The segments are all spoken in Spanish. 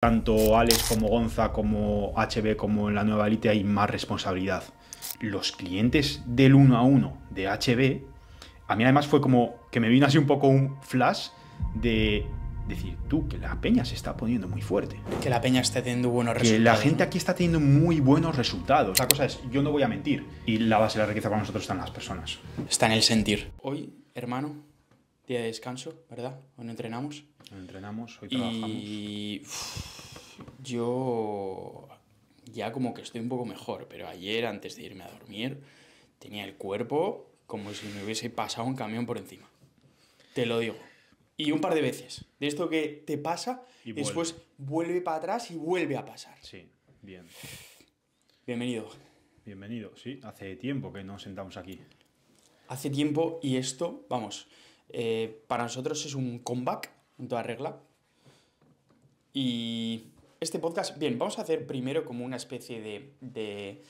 tanto Alex como Gonza como HB como en la nueva elite hay más responsabilidad. Los clientes del uno a uno de HB, a mí además fue como que me vino así un poco un flash de decir, tú, que la peña se está poniendo muy fuerte. Que la peña está teniendo buenos resultados. Que la gente aquí está teniendo muy buenos resultados. La cosa es, yo no voy a mentir. Y la base de la riqueza para nosotros están las personas. Está en el sentir. Hoy, hermano, día de descanso, ¿verdad? ¿O no entrenamos. No entrenamos, hoy trabajamos. Y yo ya como que estoy un poco mejor, pero ayer antes de irme a dormir tenía el cuerpo como si me hubiese pasado un camión por encima. Te lo digo. Y un par de veces. De esto que te pasa y después vuelve para atrás y vuelve a pasar. Sí, bien. Bienvenido. Bienvenido, sí. Hace tiempo que nos sentamos aquí. Hace tiempo y esto, vamos, eh, para nosotros es un comeback en toda regla. Y este podcast, bien, vamos a hacer primero como una especie de,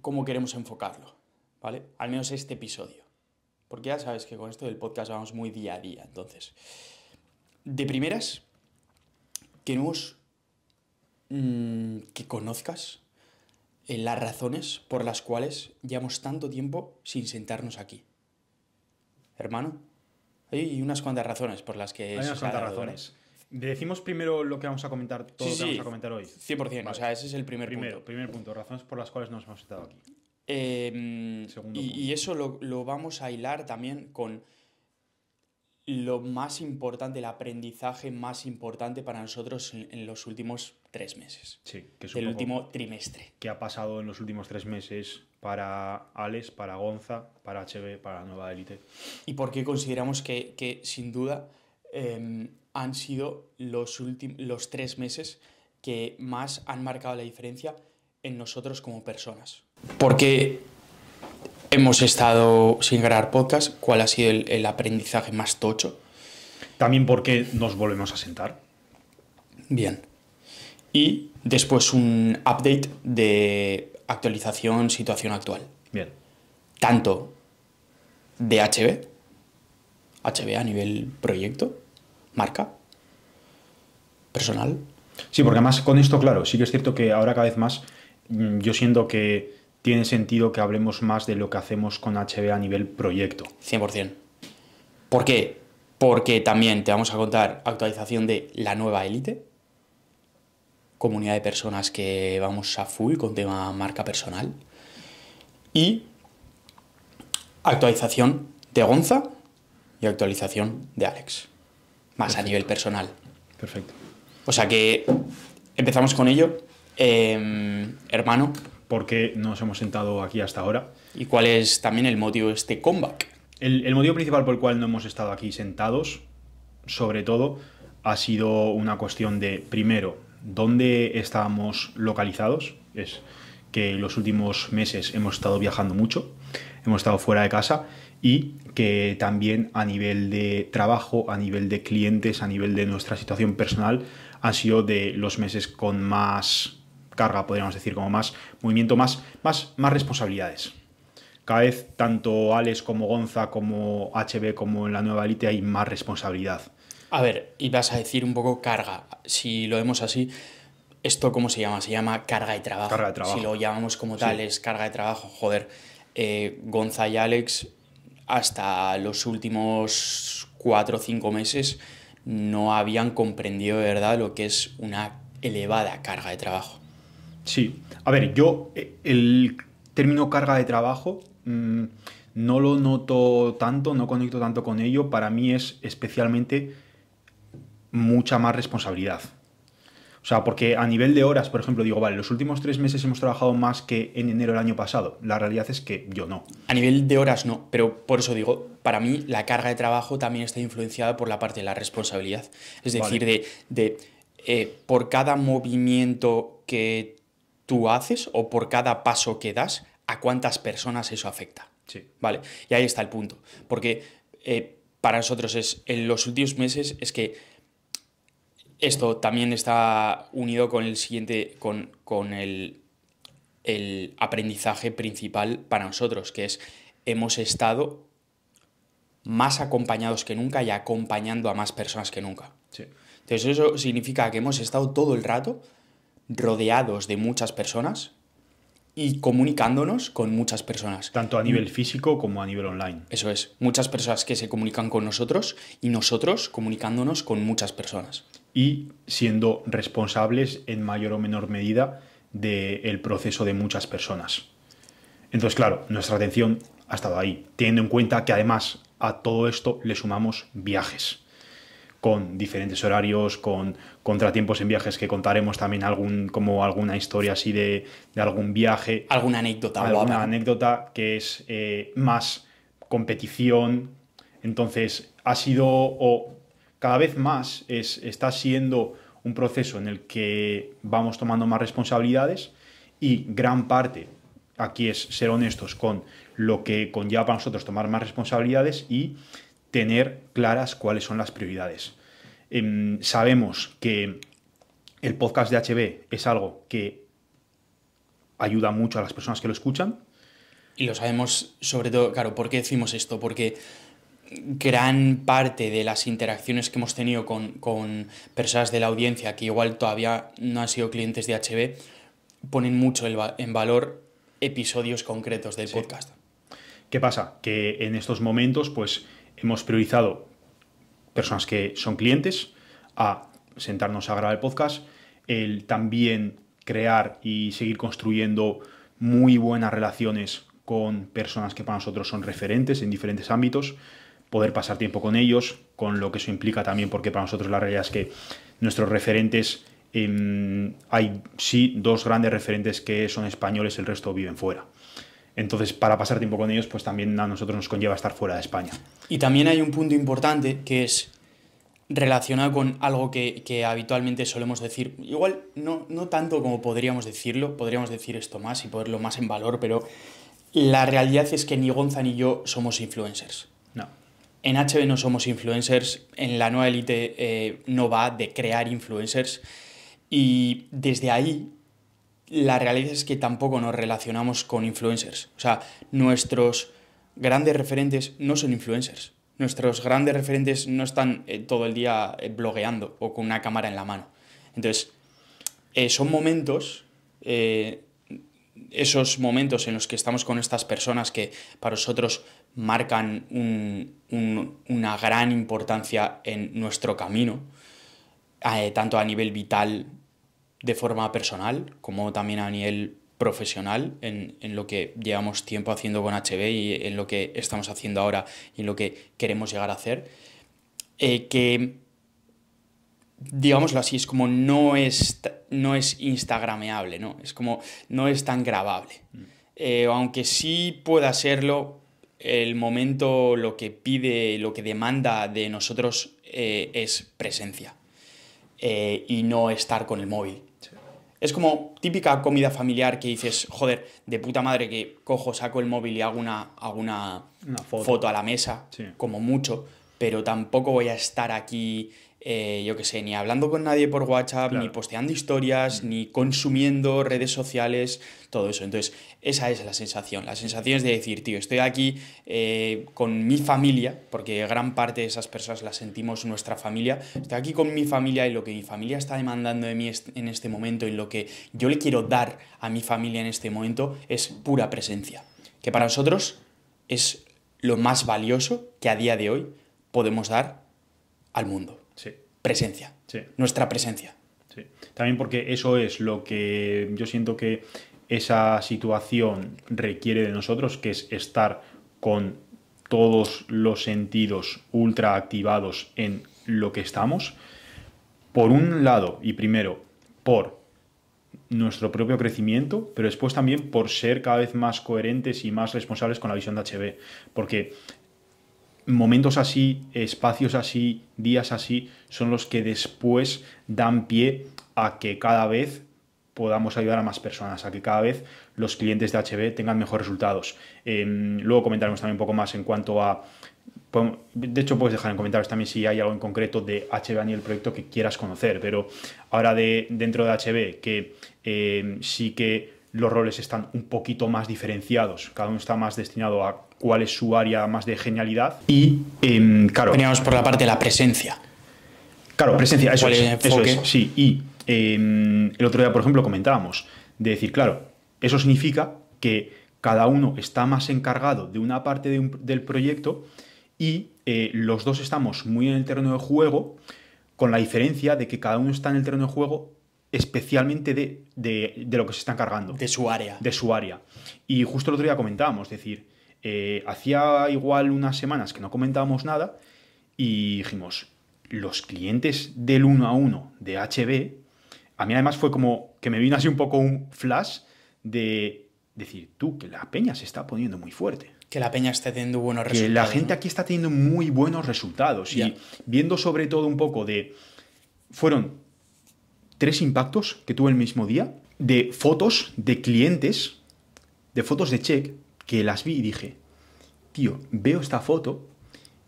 cómo queremos enfocarlo, ¿vale? Al menos este episodio. Porque ya sabes que con esto del podcast vamos muy día a día, entonces. De primeras, queremos mm, que conozcas eh, las razones por las cuales llevamos tanto tiempo sin sentarnos aquí hermano. Hay unas cuantas razones por las que... Hay unas cuantas razones. decimos primero lo que vamos a comentar, todo lo que vamos a comentar hoy. 100%, o sea, ese es el primer primero, punto. Primer punto, razones por las cuales nos hemos sentado aquí. Em, y, y, eso lo, lo, vamos a hilar también con lo más importante, el aprendizaje más importante para nosotros en los últimos tres meses. Sí, que es El último trimestre. ¿Qué ha pasado en los últimos tres meses para Alex, para Gonza, para HB, para Nueva Elite? Y qué consideramos que, sin duda, em, han sido los, los tres meses que más han marcado la diferencia en nosotros como personas. Porque Hemos estado sin grabar podcast. ¿Cuál ha sido el, aprendizaje más tocho? También porque nos volvemos a sentar. Bien. Y después un update de actualización, situación actual. Bien. Tanto de HB, HB a nivel proyecto, marca, personal. Sí, porque además con esto, claro, sí que es cierto que ahora cada vez más, mm, yo siento que tiene sentido que hablemos más de lo que hacemos con HB a nivel proyecto. 100%. ¿Por qué? Porque también te vamos a contar actualización de la nueva élite, comunidad de personas que vamos a full con tema marca personal y actualización de Gonza y actualización de Alex, más a nivel personal. Perfecto. O sea que empezamos con ello. Em, hermano, por qué nos hemos sentado aquí hasta ahora. ¿Y cuál es también el motivo de este comeback? El, motivo principal por el cual no hemos estado aquí sentados, sobre todo, ha sido una cuestión de, primero, dónde estábamos localizados. Es que los últimos meses hemos estado viajando mucho, hemos estado fuera de casa y que también a nivel de trabajo, a nivel de clientes, a nivel de nuestra situación personal, han sido de los meses con más carga, podríamos decir, como más movimiento, más, más, más responsabilidades. Cada vez tanto Alex como Gonza, como HB, como en la nueva elite hay más responsabilidad. A ver, y vas a decir un poco carga, si lo vemos así. ¿Esto cómo se llama? Se llama carga de trabajo. Si lo llamamos como tal, es carga de trabajo. Joder, eh, Gonza y Alex, hasta los últimos cuatro o cinco meses, no habían comprendido de verdad lo que es una elevada carga de trabajo. Sí. A ver, yo eh, el término carga de trabajo mm, no lo noto tanto, no conecto tanto con ello. Para mí es especialmente mucha más responsabilidad. O sea, porque a nivel de horas, por ejemplo, digo, vale, los últimos tres meses hemos trabajado más que en enero del año pasado. La realidad es que yo no. A nivel de horas no, pero por eso digo, para mí la carga de trabajo también está influenciada por la parte de la responsabilidad. Es decir, de, eh, por cada movimiento que haces o por cada paso que das, a cuántas personas eso afecta. Sí. ¿Vale? Y ahí está el punto. Porque eh, para nosotros es, en los últimos meses es que esto también está unido con el siguiente, con, con el, el aprendizaje principal para nosotros, que es hemos estado más acompañados que nunca y acompañando a más personas que nunca. Entonces eso significa que hemos estado todo el rato rodeados de muchas personas y comunicándonos con muchas personas. Tanto a nivel mm. físico como a nivel online. Eso es, muchas personas que se comunican con nosotros y nosotros comunicándonos con muchas personas. Y siendo responsables en mayor o menor medida del proceso de muchas personas. Entonces, claro, nuestra atención ha estado ahí, teniendo en cuenta que además a todo esto le sumamos viajes con diferentes horarios, con contratiempos en viajes que contaremos también algún, como alguna historia así de, algún viaje. Alguna anécdota. Alguna anécdota que es eh, más competición. Entonces, ha sido, o cada vez más, es, está siendo un proceso en el que vamos tomando más responsabilidades y gran parte aquí es ser honestos con lo que conlleva para nosotros tomar más responsabilidades y tener claras cuáles son las prioridades. Em, sabemos que el podcast de HB es algo que ayuda mucho a las personas que lo escuchan. Y lo sabemos sobre todo, claro, ¿por qué decimos esto? Porque gran parte de las interacciones que hemos tenido con, personas de la audiencia que igual todavía no han sido clientes de HB ponen mucho en valor episodios concretos del podcast. ¿Qué pasa? Que en estos momentos, pues hemos priorizado personas que son clientes a sentarnos a grabar el podcast, el también crear y seguir construyendo muy buenas relaciones con personas que para nosotros son referentes en diferentes ámbitos, poder pasar tiempo con ellos, con lo que eso implica también, porque para nosotros la realidad es que nuestros referentes, em, hay sí dos grandes referentes que son españoles, el resto viven fuera. Entonces, para pasar tiempo con ellos, pues también a nosotros nos conlleva estar fuera de España. Y también hay un punto importante que es relacionado con algo que, habitualmente solemos decir, igual no, no tanto como podríamos decirlo, podríamos decir esto más y ponerlo más en valor, pero la realidad es que ni Gonza ni yo somos influencers. No. En HB no somos influencers, en la nueva élite eh, no va de crear influencers y desde ahí la realidad es que tampoco nos relacionamos con influencers. O sea, nuestros grandes referentes no son influencers. Nuestros grandes referentes no están eh, todo el día eh, blogueando o con una cámara en la mano. Entonces, eh, son momentos, esos momentos en los que estamos con estas personas que para nosotros marcan una gran importancia en nuestro camino, tanto a nivel vital de forma personal, como también a nivel profesional en, lo que llevamos tiempo haciendo con HB y en lo que estamos haciendo ahora y en lo que queremos llegar a hacer, eh, que, digámoslo así, es como no es, no es instagrameable, ¿no? Es como no es tan grabable. Mm. Eh, aunque sí pueda serlo, el momento lo que pide, lo que demanda de nosotros eh, es presencia y no estar con el móvil es como típica comida familiar que dices, joder, de puta madre que cojo, saco el móvil y hago una, foto. a la mesa, como mucho, pero tampoco voy a estar aquí eh, yo qué sé, ni hablando con nadie por WhatsApp, ni posteando historias, mm. ni consumiendo redes sociales, todo eso. Entonces, esa es la sensación. La sensación es de decir, tío, estoy aquí eh, con mi familia, porque gran parte de esas personas las sentimos nuestra familia, estoy aquí con mi familia y lo que mi familia está demandando de mí en este momento y lo que yo le quiero dar a mi familia en este momento es pura presencia, que para nosotros es lo más valioso que a día de hoy podemos dar al mundo presencia. Nuestra presencia. Sí. También porque eso es lo que yo siento que esa situación requiere de nosotros, que es estar con todos los sentidos ultra activados en lo que estamos. Por un lado, y primero, por nuestro propio crecimiento, pero después también por ser cada vez más coherentes y más responsables con la visión de HB. Porque momentos así, espacios así, días así, son los que después dan pie a que cada vez podamos ayudar a más personas, a que cada vez los clientes de HB tengan mejores resultados. Em, luego comentaremos también un poco más en cuanto a... De hecho, puedes dejar en comentarios también si hay algo en concreto de HB ni el proyecto que quieras conocer, pero ahora de, dentro de HB, que em, sí que los roles están un poquito más diferenciados, cada uno está más destinado a cuál es su área más de genialidad. Y, em, claro. Veníamos por la parte de la presencia. Claro, presencia, eso, es, eso es, Sí, y em, el otro día, por ejemplo, comentábamos de decir, claro, eso significa que cada uno está más encargado de una parte del proyecto y eh, los dos estamos muy en el terreno de juego, con la diferencia de que cada uno está en el terreno de juego especialmente de, lo que se está encargando. De su área. De su área. Y justo el otro día comentábamos, es decir, eh, hacía igual unas semanas que no comentábamos nada y dijimos, los clientes del 1 a 1 de HB, a mí además fue como que me vino así un poco un flash de decir, tú, que la peña se está poniendo muy fuerte. Que la peña está teniendo buenos resultados. Que la gente aquí está teniendo muy buenos resultados. Y viendo sobre todo un poco de... Fueron tres impactos que tuve el mismo día de fotos de clientes, de fotos de check, que las vi y dije, tío, veo esta foto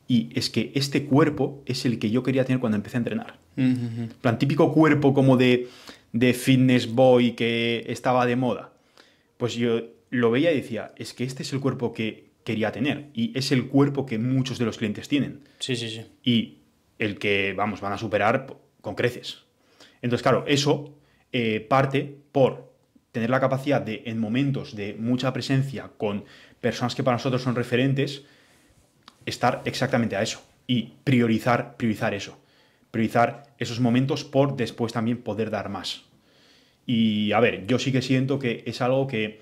y es que este cuerpo es el que yo quería tener cuando empecé a entrenar. En Plan típico cuerpo como de, de fitness boy que estaba de moda. Pues yo lo veía y decía, es que este es el cuerpo que quería tener y es el cuerpo que muchos de los clientes tienen. Sí, sí, sí. Y el que, vamos, van a superar con creces. Entonces, claro, eso eh, parte por tener la capacidad de, en momentos de mucha presencia con personas que para nosotros son referentes, estar exactamente a eso y priorizar, priorizar eso. Priorizar esos momentos por después también poder dar más. Y a ver, yo sí que siento que es algo que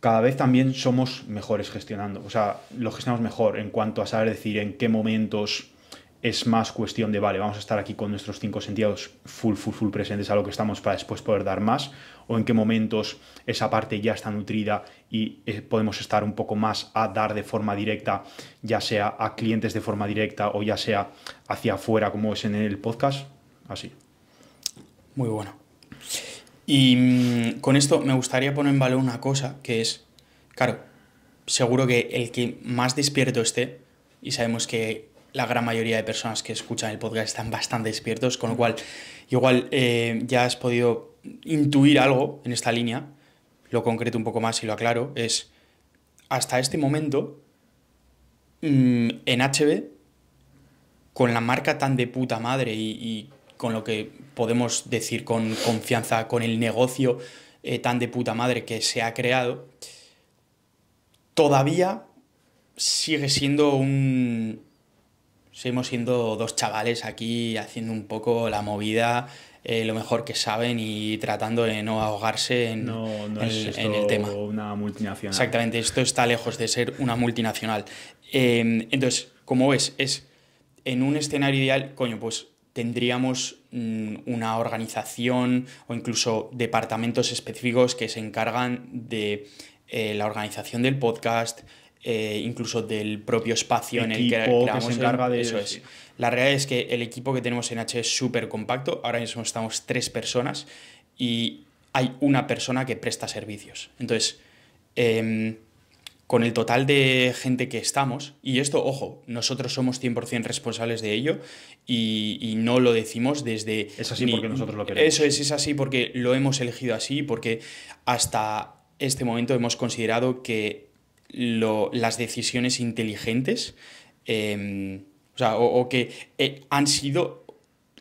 cada vez también somos mejores gestionando. O sea, lo gestionamos mejor en cuanto a saber decir en qué momentos es más cuestión de, vale, vamos a estar aquí con nuestros cinco sentidos full, full, full presentes a lo que estamos para después poder dar más, o en qué momentos esa parte ya está nutrida y eh, podemos estar un poco más a dar de forma directa, ya sea a clientes de forma directa o ya sea hacia afuera, como es en el podcast, así. Muy bueno. Y mm, con esto me gustaría poner en valor una cosa, que es, claro, seguro que el que más despierto esté, y sabemos que la gran mayoría de personas que escuchan el podcast están bastante despiertos, con lo cual igual eh, ya has podido intuir algo en esta línea, lo concreto un poco más y lo aclaro, es hasta este momento mm, en HB, con la marca tan de puta madre y, con lo que podemos decir con confianza, con el negocio eh, tan de puta madre que se ha creado, todavía sigue siendo un, seguimos siendo dos chavales aquí haciendo un poco la movida, eh, lo mejor que saben y tratando de no ahogarse en, no, no es esto el tema. Una multinacional. Exactamente, esto está lejos de ser una multinacional. Em, entonces, como ves, es en un escenario ideal, coño, pues tendríamos mm, una organización o incluso departamentos específicos que se encargan de eh, la organización del podcast, eh, incluso del propio espacio en el que Que de eso. Es. La realidad es que el equipo que tenemos en H es súper compacto. Ahora mismo estamos tres personas y hay una persona que presta servicios. Entonces, em, con el total de gente que estamos, y esto, ojo, nosotros somos 100% responsables de ello y, no lo decimos desde... Es así porque nosotros lo queremos. Eso es, es así porque lo hemos elegido así, porque hasta este momento hemos considerado que las decisiones inteligentes, em, o, que eh, han sido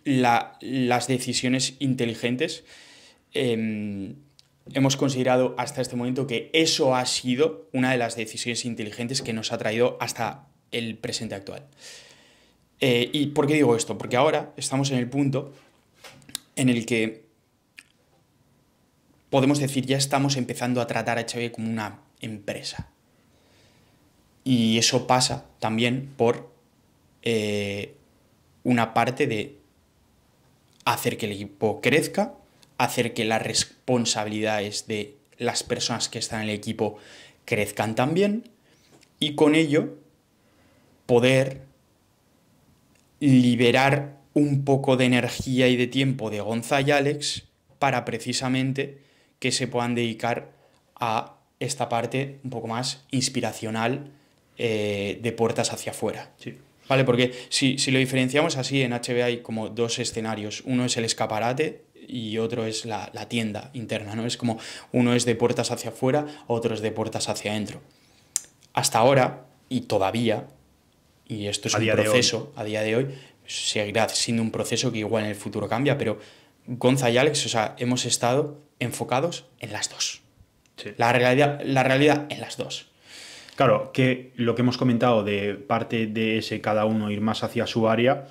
las decisiones inteligentes. Em, hemos considerado hasta este momento que eso ha sido una de las decisiones inteligentes que nos ha traído hasta el presente actual. Eh, ¿Y por qué digo esto? Porque ahora estamos en el punto en el que podemos decir ya estamos empezando a tratar a HB como una empresa. Y eso pasa también por eh, una parte de hacer que el equipo crezca, hacer que las responsabilidades de las personas que están en el equipo crezcan también y con ello poder liberar un poco de energía y de tiempo de Gonza y Alex para precisamente que se puedan dedicar a esta parte un poco más inspiracional eh, de puertas hacia afuera. ¿Vale? Porque si, lo diferenciamos así, en HBA hay como dos escenarios. Uno es el escaparate y otro es la, tienda interna, ¿no? Es como uno es de puertas hacia afuera, otro es de puertas hacia adentro. Hasta ahora, y todavía, y esto es un proceso a día de hoy, seguirá siendo un proceso que igual en el futuro cambia, pero Gonza y Alex, o sea, hemos estado enfocados en las dos. La, la realidad en las dos. Claro, que lo que hemos comentado de parte de ese cada uno ir más hacia su área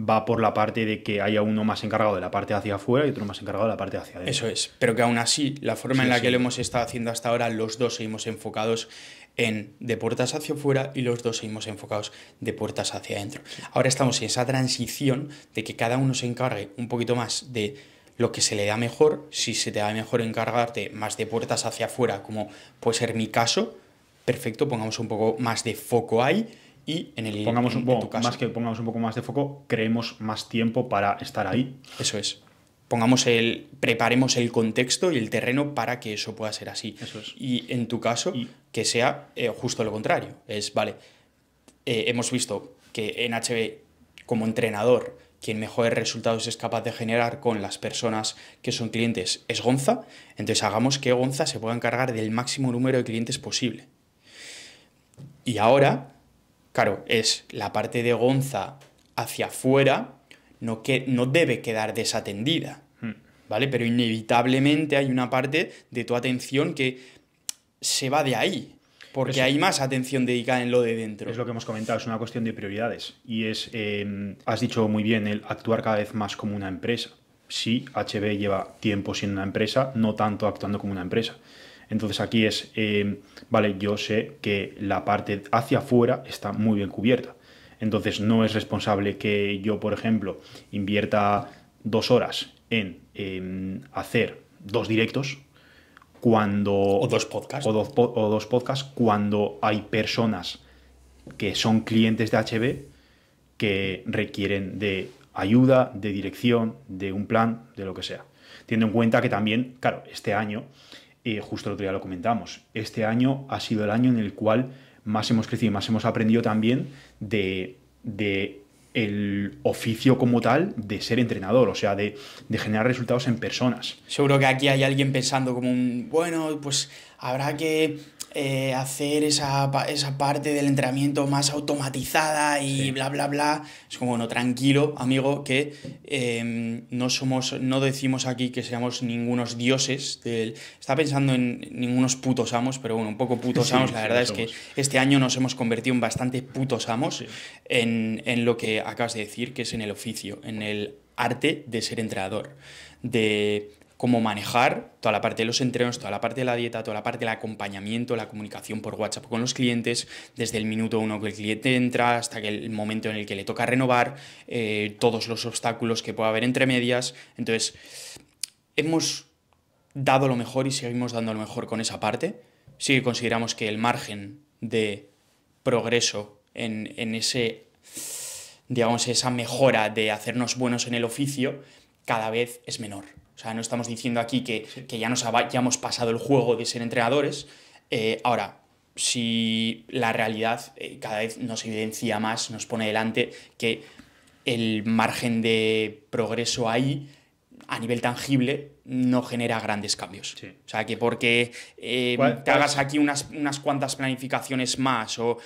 va por la parte de que haya uno más encargado de la parte hacia afuera y otro más encargado de la parte hacia adentro. Eso es, pero que aún así, la forma en la que lo hemos estado haciendo hasta ahora, los dos seguimos enfocados en de puertas hacia afuera y los dos seguimos enfocados de puertas hacia adentro. Ahora estamos en esa transición de que cada uno se encargue un poquito más de lo que se le da mejor, si se te da mejor encargarte más de puertas hacia afuera, como puede ser mi caso, perfecto, pongamos un poco más de foco ahí y en el pongamos un tu caso. más que pongamos un poco más de foco, creemos más tiempo para estar ahí. Eso es. Pongamos el preparemos el contexto y el terreno para que eso pueda ser así. Eso es. Y en tu caso que sea eh, justo lo contrario, es vale. Eh, hemos visto que en HB como entrenador quien mejores resultados es capaz de generar con las personas que son clientes es Gonza, entonces hagamos que Gonza se pueda encargar del máximo número de clientes posible. Y ahora, claro, es la parte de Gonza hacia afuera, no, que, no debe quedar desatendida, hmm. ¿vale? Pero inevitablemente hay una parte de tu atención que se va de ahí. Porque hay más atención dedicada en lo de dentro. Es lo que hemos comentado, es una cuestión de prioridades. Y es, em, has dicho muy bien, el actuar cada vez más como una empresa. Sí, HB lleva tiempo siendo una empresa, no tanto actuando como una empresa. Entonces aquí es, eh, vale, yo sé que la parte hacia afuera está muy bien cubierta. Entonces no es responsable que yo, por ejemplo, invierta dos horas en em, hacer dos directos cuando... O dos podcasts. O, o dos podcasts cuando hay personas que son clientes de HB que requieren de ayuda, de dirección, de un plan, de lo que sea. Teniendo en cuenta que también, claro, este año justo el otro día lo comentamos, este año ha sido el año en el cual más hemos crecido y más hemos aprendido también de, el oficio como tal de ser entrenador, o sea, de, de, generar resultados en personas. Seguro que aquí hay alguien pensando como un, bueno, pues habrá que eh, hacer esa, parte del entrenamiento más automatizada y bla, bla, bla. Es como, bueno, tranquilo, amigo, que em, no somos, no decimos aquí que seamos ningunos dioses. Del... Está pensando en ningunos putos amos, pero bueno, un poco putos amos. la verdad es que este año nos hemos convertido en bastante putos amos en, en lo que acabas de decir, que es en el oficio, en el arte de ser entrenador, de Cómo manejar toda la parte de los entrenos, toda la parte de la dieta, toda la parte del acompañamiento, la comunicación por WhatsApp con los clientes, desde el minuto uno que el cliente entra hasta que el momento en el que le toca renovar, eh, todos los obstáculos que pueda haber entre medias. Entonces, hemos dado lo mejor y seguimos dando lo mejor con esa parte. Sí que consideramos que el margen de progreso en, en ese, digamos, esa mejora de hacernos buenos en el oficio cada vez es menor. O sea, no estamos diciendo aquí que, ya, nos hemos pasado el juego de ser entrenadores. Eh, ahora, si la realidad eh, cada vez nos evidencia más, nos pone delante que el margen de progreso ahí a nivel tangible no genera grandes cambios. O sea, que porque eh, te hagas aquí unas, cuantas planificaciones más o,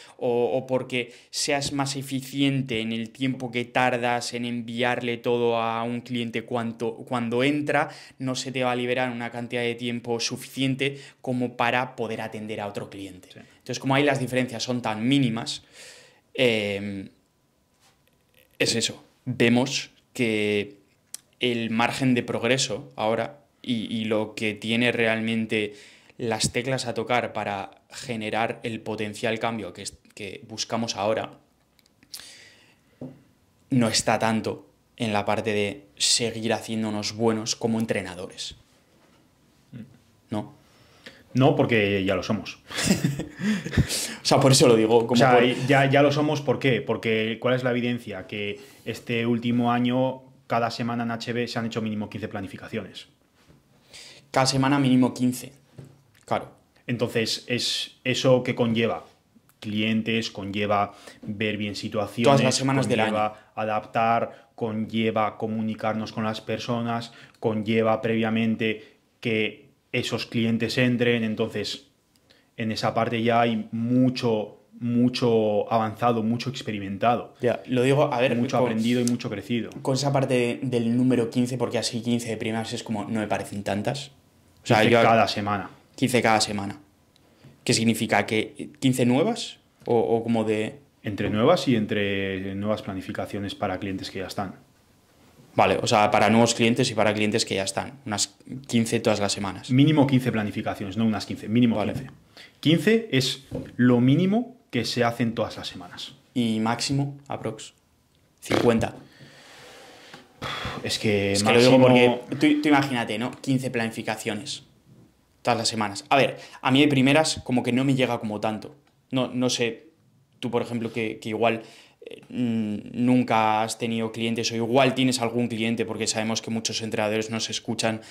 porque seas más eficiente en el tiempo que tardas en enviarle todo a un cliente cuanto, cuando entra, no se te va a liberar una cantidad de tiempo suficiente como para poder atender a otro cliente. Entonces, como ahí las diferencias son tan mínimas, eh, es eso. Vemos que el margen de progreso ahora y, lo que tiene realmente las teclas a tocar para generar el potencial cambio que, buscamos ahora, no está tanto en la parte de seguir haciéndonos buenos como entrenadores. Mm. ¿No? No, porque ya lo somos. o sea, por eso lo digo. ya, ya, lo somos, ¿por qué? Porque ¿cuál es la evidencia? Que este último año cada semana en HB se han hecho mínimo 15 planificaciones. Cada semana mínimo 15. Claro. Entonces, es eso que conlleva clientes, conlleva ver bien situaciones, Todas las semanas conlleva adaptar, conlleva comunicarnos con las personas, conlleva previamente que esos clientes entren, entonces en esa parte ya hay mucho mucho avanzado, mucho experimentado. Ya, lo digo, a ver. Mucho aprendido y mucho crecido. Con esa parte del número 15, porque así 15 de primas es como, no me parecen tantas. O sea, cada semana. 15 cada semana. ¿Qué significa? ¿Que 15 nuevas? ¿O, como de.? Entre nuevas y entre nuevas planificaciones para clientes que ya están. Vale, o sea, para nuevos clientes y para clientes que ya están. Unas 15 todas las semanas. Mínimo 15 planificaciones, no unas 15, mínimo vale. 15. 15 es lo mínimo que se hacen todas las semanas. ¿Y máximo, aprox? 50. Es que, lo digo porque tú, imagínate, ¿no? 15 planificaciones todas las semanas. A ver, a mí de primeras como que no me llega como tanto. No, no sé, tú por ejemplo que, igual eh, nunca has tenido clientes o igual tienes algún cliente porque sabemos que muchos entrenadores nos escuchan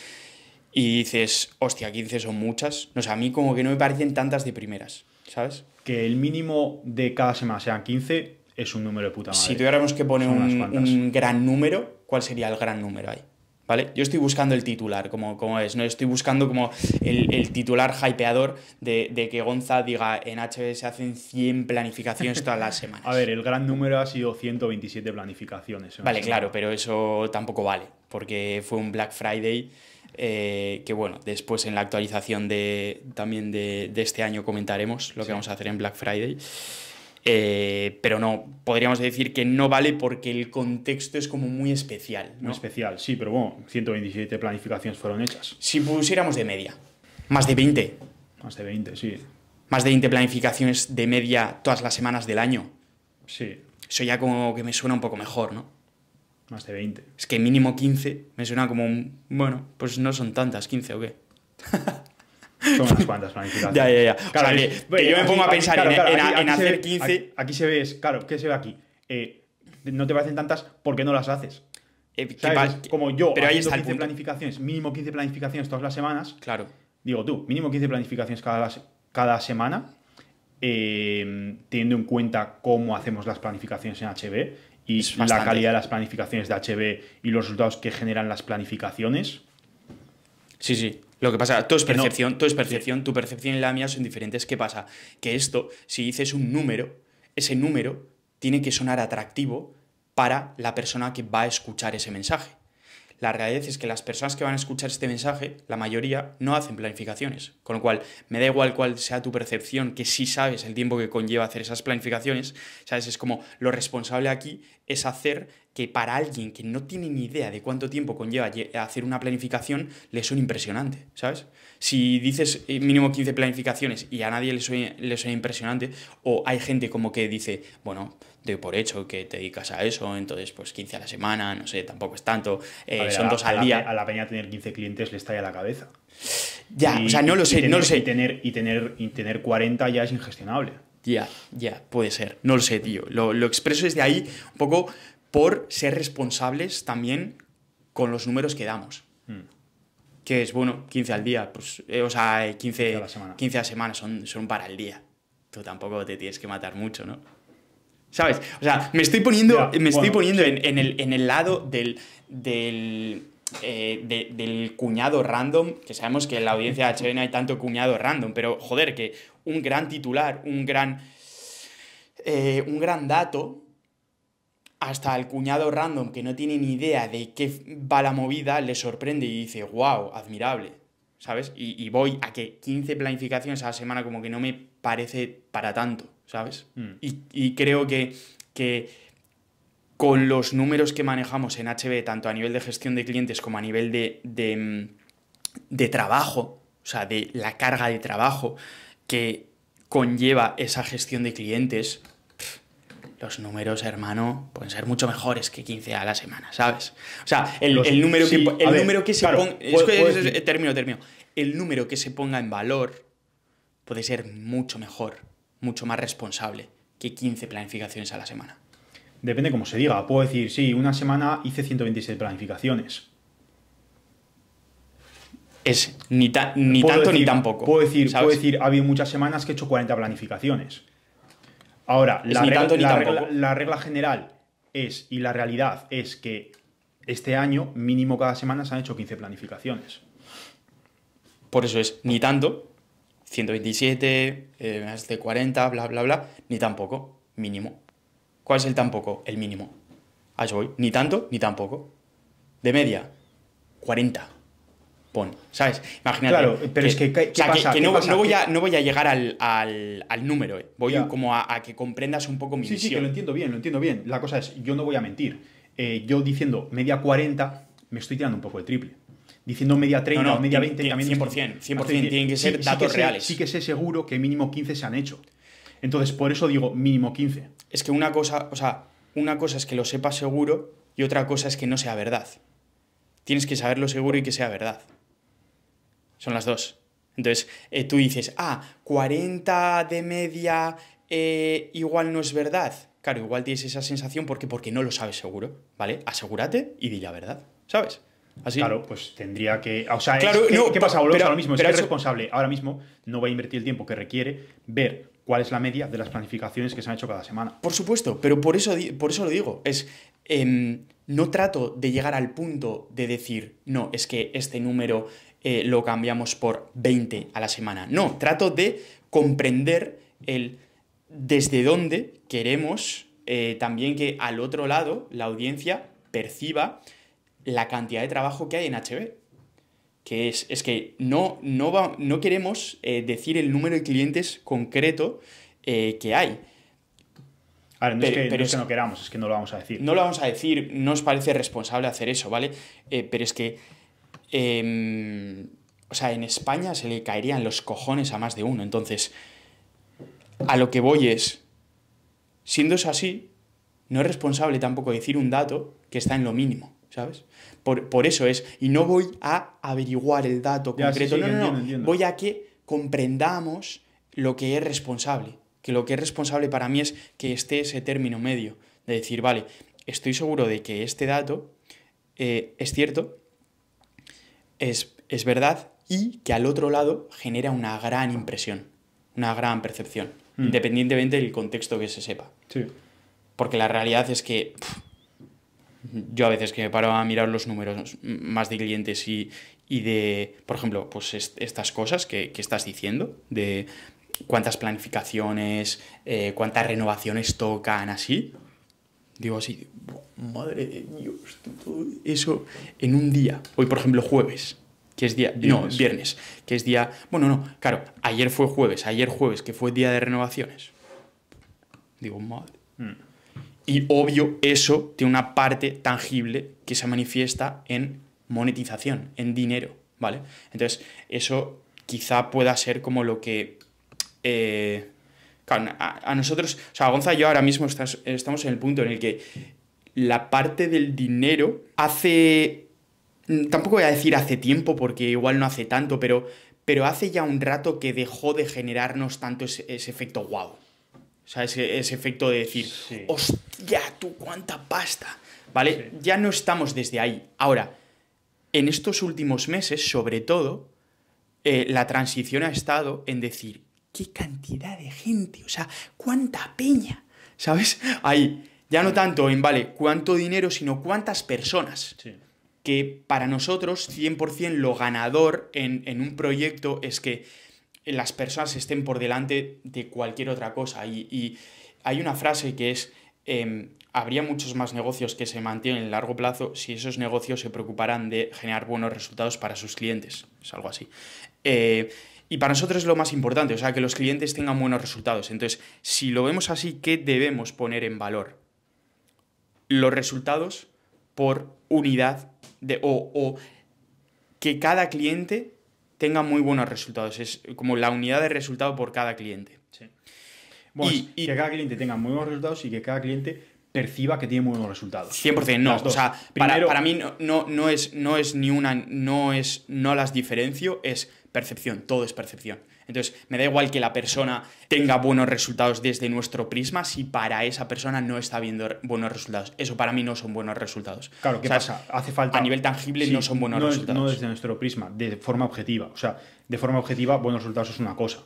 y dices, hostia, 15 son muchas. No sé, a mí como que no me parecen tantas de primeras, ¿sabes? que el mínimo de cada semana sean 15 es un número de puta madre. Si tuviéramos que poner un, gran número, ¿cuál sería el gran número ahí? ¿Vale? Yo estoy buscando el titular, como, es, ¿no? Estoy buscando como el, titular hypeador de, de, que Gonza diga en HB se hacen 100 planificaciones todas las semanas. A ver, el gran número ha sido 127 planificaciones. Vale, claro, pero eso tampoco vale, porque fue un Black Friday eh, que bueno, después en la actualización de, también de, este año comentaremos lo que vamos a hacer en Black Friday. Eh, pero no, podríamos decir que no vale porque el contexto es como muy especial. Muy especial, sí, pero bueno, 127 planificaciones fueron hechas. Si pusiéramos de media, más de 20. Más de 20, sí. Más de 20 planificaciones de media todas las semanas del año. Sí. Eso ya como que me suena un poco mejor, ¿no? Más de 20. Es que mínimo 15 me suena como un... Bueno, pues no son tantas, 15 o qué. Son unas pues cuantas planificaciones. ya, ya, ya. yo me pongo a pensar en, hacer 15. Aquí, se ve, claro, ¿qué se ve aquí? Eh, no te parecen tantas, porque no las haces? Eh, como yo, pero ahí está 15 planificaciones, mínimo 15 planificaciones todas las semanas. Claro. Digo tú, mínimo 15 planificaciones cada, cada semana, eh, teniendo en cuenta cómo hacemos las planificaciones en HB y la calidad de las planificaciones de HB y los resultados que generan las planificaciones. Sí, sí. Lo que pasa, todo es percepción, todo es percepción, tu percepción y la mía son diferentes. ¿Qué pasa? Que esto, si dices un número, ese número tiene que sonar atractivo para la persona que va a escuchar ese mensaje. La realidad es que las personas que van a escuchar este mensaje, la mayoría, no hacen planificaciones. Con lo cual, me da igual cuál sea tu percepción, que sí sabes el tiempo que conlleva hacer esas planificaciones, ¿sabes? Es como lo responsable aquí es hacer que para alguien que no tiene ni idea de cuánto tiempo conlleva hacer una planificación, le suene impresionante, ¿sabes? Si dices eh, mínimo 15 planificaciones y a nadie le le suena impresionante, o hay gente como que dice, bueno, de por hecho que te dedicas a eso, entonces pues 15 a la semana, no sé, tampoco es tanto, eh, son dos al día. a la peña tener 15 clientes le estalla la cabeza. Ya, o sea, no lo sé, no lo sé. Y tener, y, tener, y tener 40 ya es ingestionable. Ya, ya, puede ser, no lo sé, tío. Lo, expreso desde ahí un poco por ser responsables también con los números que damos. Mm. que es, bueno, 15 al día, pues, eh, o sea, 15, a la semana, son, son para el día. Tú tampoco te tienes que matar mucho, ¿no? ¿Sabes? O sea, me estoy poniendo, me estoy poniendo en, el, en, el, lado del, eh, del, cuñado random, que sabemos que en la audiencia de no hay tanto cuñado random, pero joder, que un gran titular, un gran, eh, un gran dato, hasta el cuñado random que no tiene ni idea de qué va la movida, le sorprende y dice, wow, admirable, ¿sabes? Y, y voy a que 15 planificaciones a la semana como que no me parece para tanto. ¿sabes? Mm. Y, creo que, que con los números que manejamos en HB, tanto a nivel de gestión de clientes como a nivel de, mm, de, trabajo, o sea, de la carga de trabajo que conlleva esa gestión de clientes, los números, hermano, pueden ser mucho mejores que 15 a la semana, ¿sabes? O sea, el, número, que, se ponga. término. El número que se ponga en valor puede ser mucho mejor mucho más responsable que 15 planificaciones a la semana. Depende cómo se diga. Puedo decir, sí, una semana hice 126 planificaciones. Es ni, ni tanto ni tampoco. Puedo decir, decir, ha habido muchas semanas que he hecho 40 planificaciones. Ahora, la, regla, la regla general es, y la realidad es que este año, mínimo cada semana, se han hecho 15 planificaciones. Por eso es, ni tanto 127, eh, más de 40, bla, bla, bla, ni tampoco, mínimo. ¿Cuál es el tampoco? El mínimo. A voy, ni tanto, ni tampoco. De media, 40. Pon, ¿sabes? Imagínate. Claro, pero es que, no, voy a, llegar al, al, número, eh. voy como a, que comprendas un poco mi sí, Sí, que lo entiendo bien, lo entiendo bien. La cosa es, yo no voy a mentir. Eh, yo diciendo media 40, me estoy tirando un poco el triple diciendo media 30 media 20. 100%, también 100%, 100% tienen que ser datos reales. sí que sé seguro que mínimo 15 se han hecho. Entonces, por eso digo mínimo 15. Es que una cosa, o sea, una cosa es que lo sepas seguro y otra cosa es que no sea verdad. Tienes que saberlo seguro y que sea verdad. Son las dos. Entonces, eh, tú dices, ah, 40 de media eh, igual no es verdad. Claro, igual tienes esa sensación porque, porque no lo sabes seguro, ¿vale? Asegúrate y di la verdad, ¿sabes? ¿Ah, claro, pues tendría que. O sea, ¿qué, no, pasa, Ahora mismo es, que responsable. Ahora mismo no va a invertir el tiempo que requiere ver cuál es la media de las planificaciones que se han hecho cada semana. Por supuesto, pero por eso, por eso lo digo. Es. Em, no trato de llegar al punto de decir, no, es que este número eh, lo cambiamos por 20 a la semana. No, trato de comprender el desde dónde queremos eh, también que al otro lado la audiencia perciba la cantidad de trabajo que hay en HB. Que es, es que no, no, queremos eh, decir el número de clientes concreto eh, que hay. no, pero, es que, no queramos, es que no lo vamos a decir. No lo vamos a decir, no os parece responsable hacer eso, ¿vale? Eh, pero es que. Em, o sea, en España se le caerían los cojones a más de uno. Entonces, a lo que voy es. Siendo eso así, no es responsable tampoco decir un dato que está en lo mínimo. ¿sabes? Por, eso es. Y no voy a averiguar el dato concreto. no, no, no. Voy a que comprendamos lo que es responsable. Que lo que es responsable para mí es que esté ese término medio. De decir, vale, estoy seguro de que este dato eh, es cierto, es, es verdad y que al otro lado genera una gran impresión, una gran percepción, mm. independientemente del contexto que se sepa. Sí. Porque la realidad es que yo a veces que me paro a mirar los números más de clientes y, y de, por ejemplo, pues estas cosas que, estás diciendo, de cuántas planificaciones, eh, cuántas renovaciones tocan, así, digo así, madre de Dios, eso en un día. Hoy, por ejemplo, jueves, que es día. No, viernes, que es día. Bueno, no, claro, ayer fue jueves, ayer jueves, que fue día de renovaciones. Digo, madre. Mm. Y obvio, eso tiene una parte tangible que se manifiesta en monetización, en dinero, ¿vale? Entonces, eso quizá pueda ser como lo que... Eh, a, nosotros, o sea, Gonza y yo ahora mismo estamos en el punto en el que la parte del dinero hace... Mm, tampoco voy a decir hace tiempo, porque igual no hace tanto, pero, pero hace ya un rato que dejó de generarnos tanto ese, efecto guau. O sea, ese, efecto de decir, hostia, tú cuánta pasta. ¿Vale? Ya no estamos desde ahí. Ahora, en estos últimos meses, sobre todo, eh, la transición ha estado en decir, qué cantidad de gente, o sea, cuánta peña, ¿sabes? Ahí, ya no tanto en, vale, cuánto dinero, sino cuántas personas. Que para nosotros, 100% lo ganador en, en un proyecto es que las personas estén por delante de cualquier otra cosa. Y, hay una frase que es, em, habría muchos más negocios que se mantienen en largo plazo si esos negocios se preocuparan de generar buenos resultados para sus clientes. Es algo así. Eh, y para nosotros es lo más importante, o sea, que los clientes tengan buenos resultados. Entonces, si lo vemos así, ¿qué debemos poner en valor? Los resultados por unidad de, o que cada cliente tenga muy buenos resultados. Es como la unidad de resultado por cada cliente. Sí. y, que cada cliente tenga muy buenos resultados y que cada cliente perciba que tiene muy buenos resultados. 100%, no. O sea, para, para, mí no, no, no, es, no es ni una, no es, no las diferencio, es percepción, todo es percepción. Entonces, me da igual que la persona tenga buenos resultados desde nuestro prisma si para esa persona no está viendo buenos resultados. Eso para mí no son buenos resultados. Claro, ¿qué pasa? Hace falta... A nivel tangible no son buenos resultados. no desde nuestro prisma, de forma objetiva. O sea, de forma objetiva, buenos resultados es una cosa.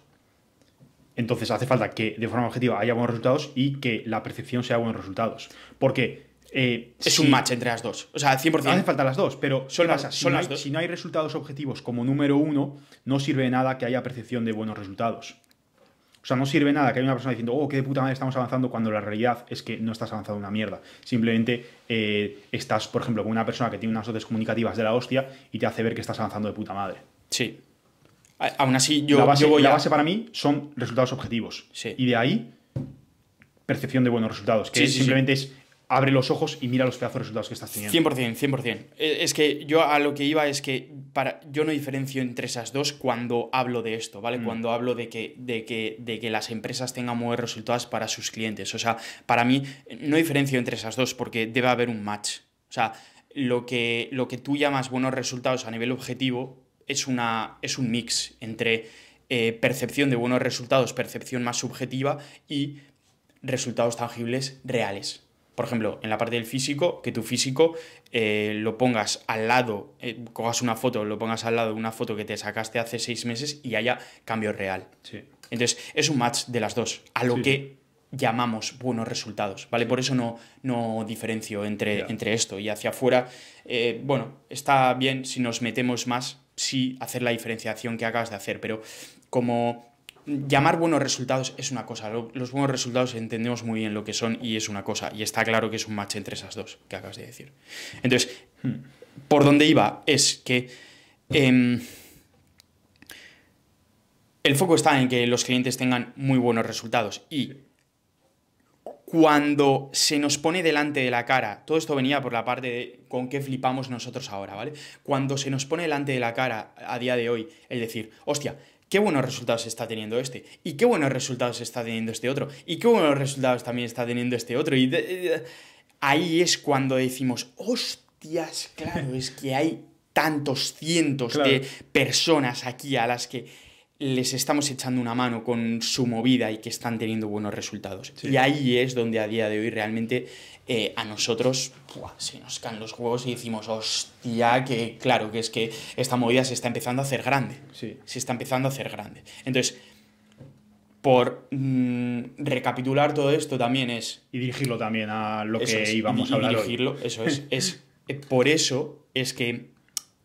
Entonces hace falta que de forma objetiva haya buenos resultados y que la percepción sea buenos resultados. Porque eh, es un match entre las dos. O sea, 100%. No hacen falta las dos, pero son las, dos. si no hay resultados objetivos como número uno, no sirve de nada que haya percepción de buenos resultados. O sea, no sirve nada que haya una persona diciendo, oh, qué de puta madre estamos avanzando, cuando la realidad es que no estás avanzando una mierda. Simplemente eh, estás, por ejemplo, con una persona que tiene unas dotes comunicativas de la hostia y te hace ver que estás avanzando de puta madre. Sí. aún así, yo, la base, la base para mí son resultados objetivos. Sí. Y de ahí, percepción de buenos resultados. Que simplemente es abre los ojos y mira los pedazos de resultados que estás teniendo. 100%, 100%. E, es que yo a lo que iba es que para, yo no diferencio entre esas dos cuando hablo de esto, ¿vale? Mm. Cuando hablo de que, de, que, de que las empresas tengan buenos resultados para sus clientes. O sea, para mí no diferencio entre esas dos porque debe haber un match. O sea, lo que, lo que tú llamas buenos resultados a nivel objetivo es, una, es un mix entre eh, percepción de buenos resultados, percepción más subjetiva y resultados tangibles reales por ejemplo, en la parte del físico, que tu físico eh, lo pongas al lado, eh, cogas una foto, lo pongas al lado de una foto que te sacaste hace seis meses y haya cambio real. Entonces, es un match de las dos, a lo que llamamos buenos resultados, ¿vale? Por eso no, no diferencio entre, entre esto y hacia afuera. Eh, bueno, está bien si nos metemos más, sí hacer la diferenciación que acabas de hacer, pero como llamar buenos resultados es una cosa, los buenos resultados entendemos muy bien lo que son y es una cosa, y está claro que es un match entre esas dos que acabas de decir. Entonces, hmm. por donde iba es que em, el foco está en que los clientes tengan muy buenos resultados y cuando se nos pone delante de la cara, todo esto venía por la parte de con qué flipamos nosotros ahora, ¿vale? Cuando se nos pone delante de la cara a día de hoy, es decir, hostia, qué buenos resultados está teniendo este, y qué buenos resultados está teniendo este otro, y qué buenos resultados también está teniendo este otro. Y eh, ahí es cuando decimos, hostias, claro, es que hay tantos cientos de personas aquí a las que les estamos echando una mano con su movida y que están teniendo buenos resultados. Y ahí es donde a día de hoy realmente eh, a nosotros se nos caen los juegos y decimos, hostia, que claro, que es que esta movida se está empezando a hacer grande. Se está empezando a hacer grande. Entonces, por mm, recapitular todo esto también es... Y dirigirlo también a lo que íbamos a hablar. Dirigirlo, eso es. Eh, por eso es que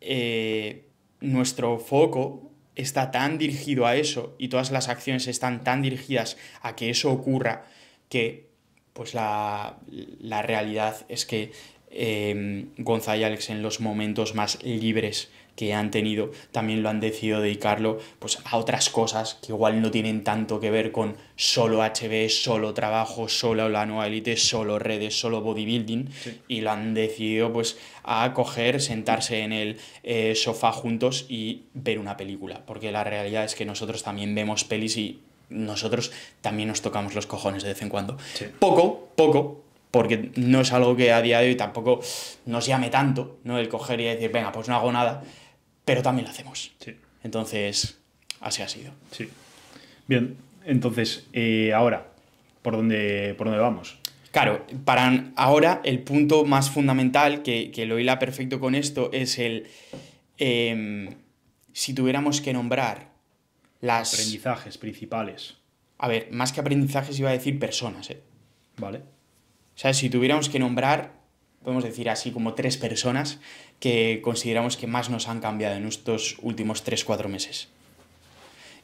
eh, nuestro foco está tan dirigido a eso y todas las acciones están tan dirigidas a que eso ocurra que pues la, realidad es que eh, González Alex en los momentos más libres que han tenido también lo han decidido dedicarlo pues, a otras cosas que igual no tienen tanto que ver con solo HB, solo trabajo, solo la nueva élite, solo redes, solo bodybuilding y lo han decidido pues a coger, sentarse en el eh, sofá juntos y ver una película, porque la realidad es que nosotros también vemos pelis y nosotros también nos tocamos los cojones de vez en cuando. Poco, poco, porque no es algo que a día de hoy tampoco nos llame tanto, ¿no? El coger y decir, venga, pues no hago nada pero también lo hacemos. Sí. Entonces, así ha sido. Sí. Bien, entonces, eh, ahora, ¿por dónde, vamos? Claro, para ahora el punto más fundamental que, lo hila perfecto con esto es el. Em, si tuviéramos que nombrar las. Aprendizajes principales. A ver, más que aprendizajes iba a decir personas, ¿eh? Vale. O sea, si tuviéramos que nombrar podemos decir así como tres personas que consideramos que más nos han cambiado en estos últimos tres, cuatro meses.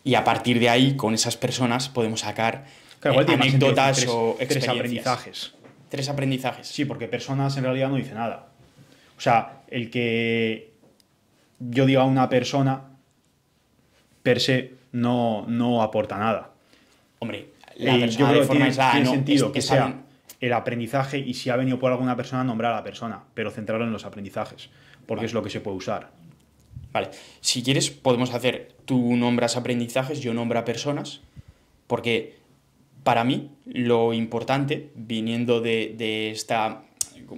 Y a partir de ahí, con esas personas, podemos sacar eh, anécdotas o experiencias. Tres aprendizajes. Tres aprendizajes. Sí, porque personas en realidad no dice nada. O sea, el que yo diga una persona per se no, no aporta nada. Hombre, la yo sentido que, sean el aprendizaje y si ha venido por alguna persona, nombrar a la persona, pero centrarlo en los aprendizajes, porque es lo que se puede usar. Vale, si quieres podemos hacer, tú nombras aprendizajes, yo nombra personas, porque para mí lo importante, viniendo de, esta,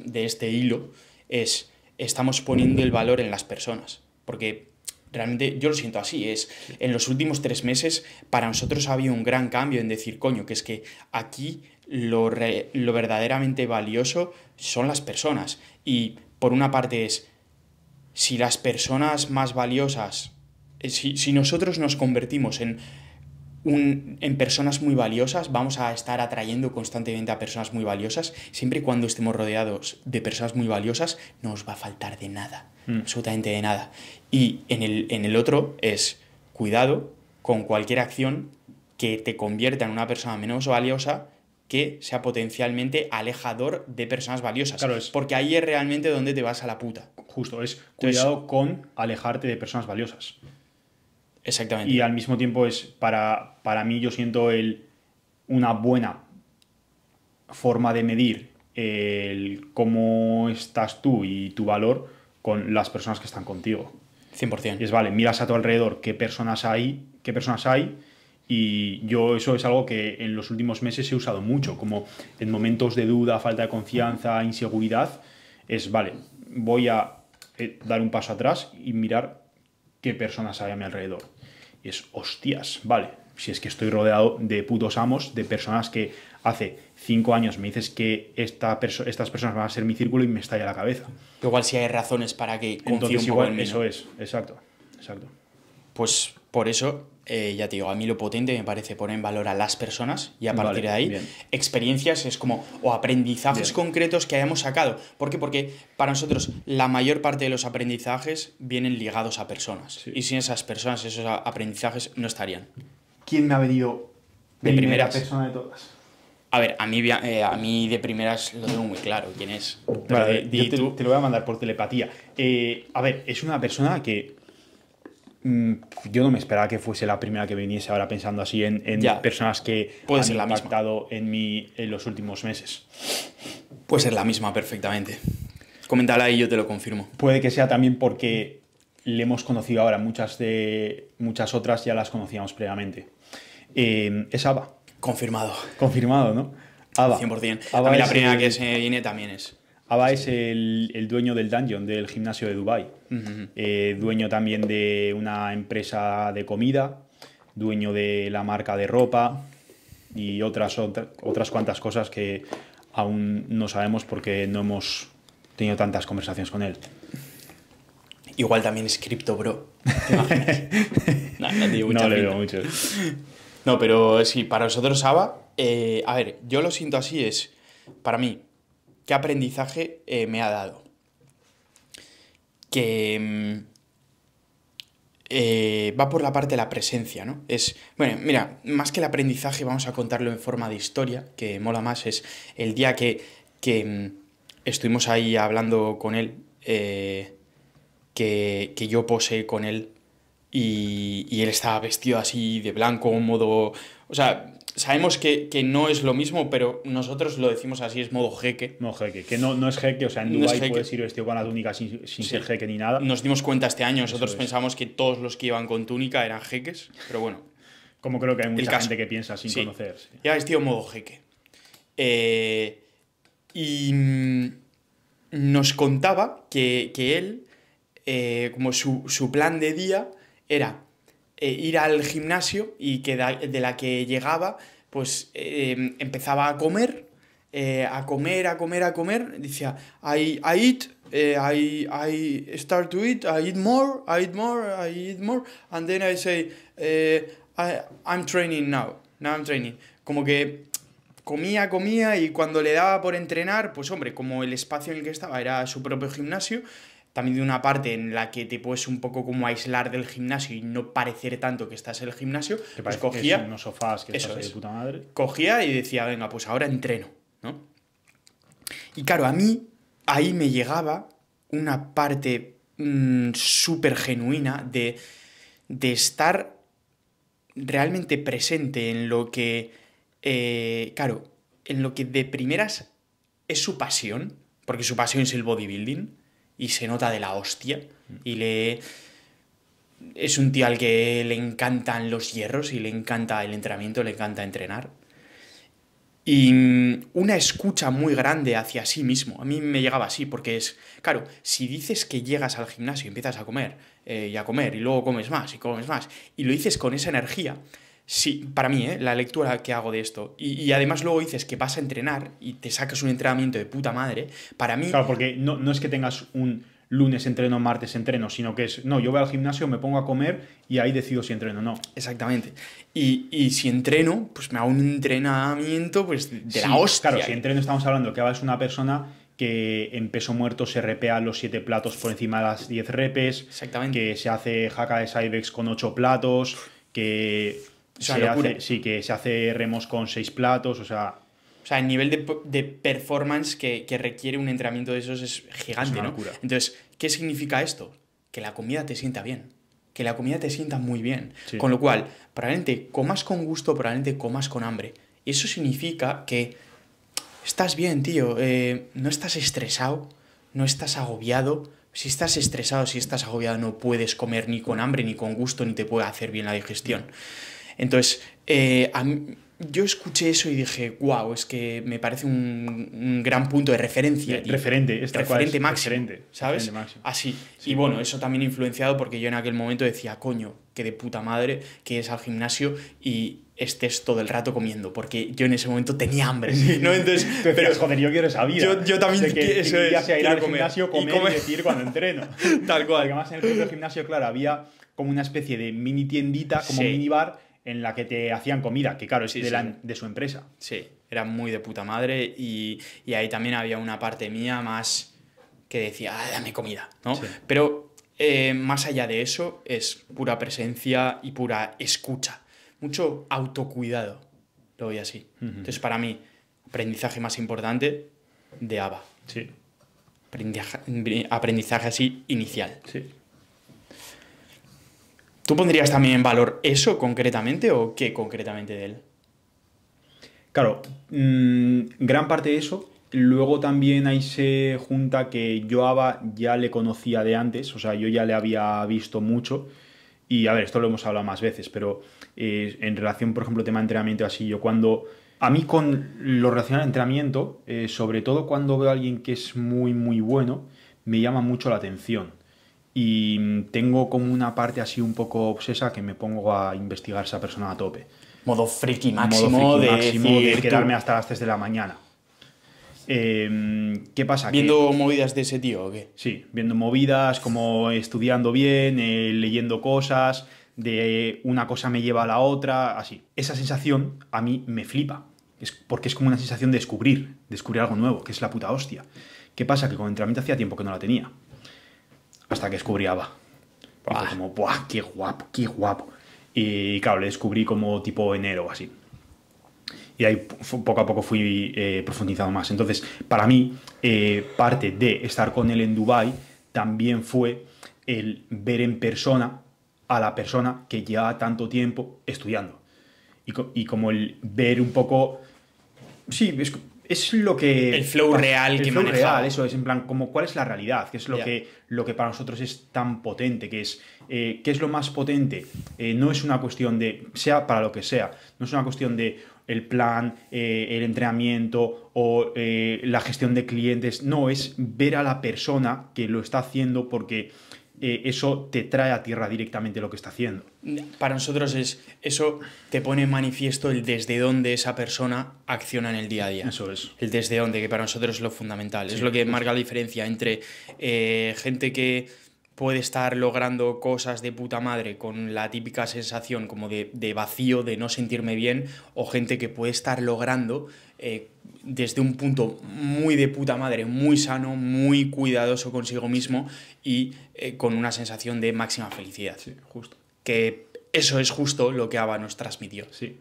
de este hilo, es estamos poniendo el valor en las personas, porque realmente yo lo siento así, es en los últimos tres meses para nosotros ha habido un gran cambio en decir, coño, que es que aquí lo, verdaderamente valioso son las personas. Y por una parte es, si las personas más valiosas, eh, si, nosotros nos convertimos en, en personas muy valiosas, vamos a estar atrayendo constantemente a personas muy valiosas. Siempre y cuando estemos rodeados de personas muy valiosas, no nos va a faltar de nada, mm. absolutamente de nada. Y en el, en el otro es cuidado con cualquier acción que te convierta en una persona menos valiosa que sea potencialmente alejador de personas valiosas. Claro es. Porque ahí es realmente donde te vas a la puta. Justo, es cuidado con alejarte de personas valiosas. Exactamente. Y al mismo tiempo es, para, para mí yo siento el, una buena forma de medir el cómo estás tú y tu valor con las personas que están contigo. 100%. Y es, vale, miras a tu alrededor qué personas hay, qué personas hay y yo eso es algo que en los últimos meses he usado mucho, como en momentos de duda, falta de confianza, inseguridad, es, vale, voy a eh, dar un paso atrás y mirar qué personas hay a mi alrededor. Y es, hostias, vale, si es que estoy rodeado de putos amos, de personas que hace cinco años me dices que esta estas personas van a ser mi círculo y me estalla la cabeza. Igual si hay razones para que confíe Eso es, exacto, exacto. Pues por eso eh, ya te digo, a mí lo potente me parece poner en valor a las personas y a partir de ahí experiencias es como o aprendizajes concretos que hayamos sacado. ¿Por qué? Porque para nosotros la mayor parte de los aprendizajes vienen ligados a personas y sin esas personas esos aprendizajes no estarían. ¿Quién me ha venido de primera persona de todas? A ver, a mí, eh, a mí de primeras lo tengo muy claro quién es. te, lo voy a mandar por telepatía. Eh, a ver, es una persona que Mm, yo no me esperaba que fuese la primera que viniese ahora pensando así en, personas que han impactado en mí en los últimos meses. Puede ser la misma perfectamente. Coméntala y yo te lo confirmo. Puede que sea también porque le hemos conocido ahora, muchas de muchas otras ya las conocíamos previamente. Eh, es Ava Confirmado. Confirmado, ¿no? Ava 100%. a mí la primera que se viene también es Aba es el, dueño del dungeon del gimnasio de Dubai, eh, dueño también de una empresa de comida, dueño de la marca de ropa y otras, otras cuantas cosas que aún no sabemos porque no hemos tenido tantas conversaciones con él. Igual también es cripto, bro. no, mucho. No, pero sí, para nosotros Aba. Eh, a ver, yo lo siento así, es para mí qué aprendizaje eh, me ha dado. Que mm, eh, va por la parte de la presencia, ¿no? Es, bueno, mira, más que el aprendizaje, vamos a contarlo en forma de historia, que mola más, es el día que, mm, estuvimos ahí hablando con él, eh, que, yo posé con él y, él estaba vestido así de blanco, un modo, o sea, sabemos que, no es lo mismo, pero nosotros lo decimos así, es modo jeque. Modo jeque, que no, no es jeque, o sea, en Dubái puedes ir vestido con la túnica sin, ser jeque ni nada. Nos dimos cuenta este año, nosotros pensamos que todos los que iban con túnica eran jeques, pero bueno. Como creo que hay mucha gente que piensa sin conocer. Ya vestido modo jeque. Eh, y mm, nos contaba que, él, eh, como su, su plan de día, era eh, ir al gimnasio y que de la que llegaba, pues em, empezaba a comer, eh, a comer, a comer, a comer. Decía, I, I eat, eh, I, I start to eat, I eat more, I eat more, I eat more. And then I say, I'm training now, now I'm training. Como que comía, comía y cuando le daba por entrenar, pues hombre, como el espacio en el que estaba era su propio gimnasio, también de una parte en la que te puedes un poco como aislar del gimnasio y no parecer tanto que estás en el gimnasio, que pues cogía... unos sofás que estás de puta madre. Cogía y decía, venga, pues ahora entreno, ¿no? Y claro, a mí ahí me llegaba una parte mm, súper genuina de, de estar realmente presente en lo que, eh, claro, en lo que de primeras es su pasión, porque su pasión es el bodybuilding, y se nota de la hostia. Mm. Y le. Es un tío al que le encantan los hierros y le encanta el entrenamiento, le encanta entrenar. Y mm, una escucha muy grande hacia sí mismo. A mí me llegaba así, porque es, claro, si dices que llegas al gimnasio y empiezas a comer eh, y a comer y luego comes más y comes más y lo dices con esa energía, Sí, para mí, ¿eh? la lectura que hago de esto. Y, además luego dices que vas a entrenar y te sacas un entrenamiento de puta madre. Para mí... Claro, porque no, no es que tengas un lunes entreno, martes entreno, sino que es, no, yo voy al gimnasio, me pongo a comer y ahí decido si entreno o no. Exactamente. Y, si entreno, pues me hago un entrenamiento pues de la hostia. Claro, si entreno estamos hablando que ahora es una persona que en peso muerto se repea los 7 platos por encima de las 10 repes, Exactamente. que se hace jaca de Cybex con 8 platos, que sí, que se hace remos con seis platos, o sea... O sea, el nivel de, de performance que, que, requiere un entrenamiento de esos es gigante, Entonces, ¿qué significa esto? Que la comida te sienta bien. Que la comida te sienta muy bien. Con lo cual, probablemente comas con gusto, probablemente comas con hambre. eso significa que estás bien, tío. Eh, no estás estresado, no estás agobiado, si estás estresado, si estás agobiado, no puedes comer ni con hambre, ni con gusto, ni te puede hacer bien la digestión. Entonces, eh, yo escuché eso y dije, wow, es que me parece un, gran punto de referencia. Eh, referente, esta referente es, máximo, referente, ¿sabes? máximo. Así. y bueno, eso también ha influenciado porque yo en aquel momento decía, coño, que de puta madre que es al gimnasio y estés todo el rato comiendo, porque yo en ese momento tenía hambre, pero joder, yo quiero esa vida. Yo, también que, eso es, ir al gimnasio, comer y, decir cuando entreno. Tal cual. Porque además en el gimnasio, claro, había como una especie de mini tiendita, como mini bar, en la que te hacían comida, que claro, es de, su empresa. Sí, era muy de puta madre y, ahí también había una parte mía más que decía, ah, dame comida, ¿no? Pero eh, más allá de eso es pura presencia y pura escucha, mucho autocuidado, lo voy así. Entonces para mí, aprendizaje más importante de ABA. Sí. Aprendizaje, aprendizaje así inicial. Sí. ¿Tú pondrías también en valor eso concretamente o qué concretamente de él? Claro, mm, gran parte de eso. Luego también ahí se junta que yo ya le conocía de antes, o sea, yo ya le había visto mucho. Y a ver, esto lo hemos hablado más veces, pero eh, en relación, por ejemplo, tema de entrenamiento así, yo cuando... A mí con lo relacionado al entrenamiento, eh, sobre todo cuando veo a alguien que es muy, muy bueno, me llama mucho la atención y mm, tengo como una parte así un poco obsesa que me pongo a investigar esa persona a tope. Modo friki máximo, de, quedarme hasta las 3 de la mañana. Em, ¿Qué pasa? ¿Viendo movidas de ese tío o qué? Sí, viendo movidas, como estudiando bien, eh, leyendo cosas, de una cosa me lleva a la otra, así. Esa sensación a mí me flipa, es porque es como una sensación de descubrir, descubrir algo nuevo, que es la puta hostia. ¿Qué pasa? Que con entrenamiento hacía tiempo que no la tenía hasta que descubría va como, ¡buah, qué guapo, qué guapo! Y claro, le descubrí como tipo enero o así. Y ahí poco a poco fui eh, profundizando más. Entonces, para mí, eh, parte de estar con él en Dubai también fue el ver en persona a la persona que lleva tanto tiempo estudiando. Y, y como el ver un poco... Sí, es es lo que. El flow real el que flow real, eso es, en plan, como cuál es la realidad, ¿Qué es lo, que, para nosotros es tan potente, es. Eh, ¿Qué es lo más potente? Eh, no es una cuestión de. sea para lo que sea, no es una cuestión de el plan, eh, el entrenamiento o la gestión de clientes. No, es ver a la persona que lo está haciendo porque eh, eso te trae a tierra directamente lo que está haciendo. Para nosotros es eso te pone en manifiesto el desde dónde esa persona acciona en el día a día. Eso es. El desde dónde, que para nosotros es lo fundamental. es lo que marca la diferencia entre eh, gente que puede estar logrando cosas de puta madre con la típica sensación como de, vacío, de no sentirme bien, o gente que puede estar logrando eh, desde un punto muy de puta madre, muy sano, muy cuidadoso consigo mismo y eh, con una sensación de máxima felicidad. Sí, justo. Que eso es justo lo que Ava nos transmitió. Sí,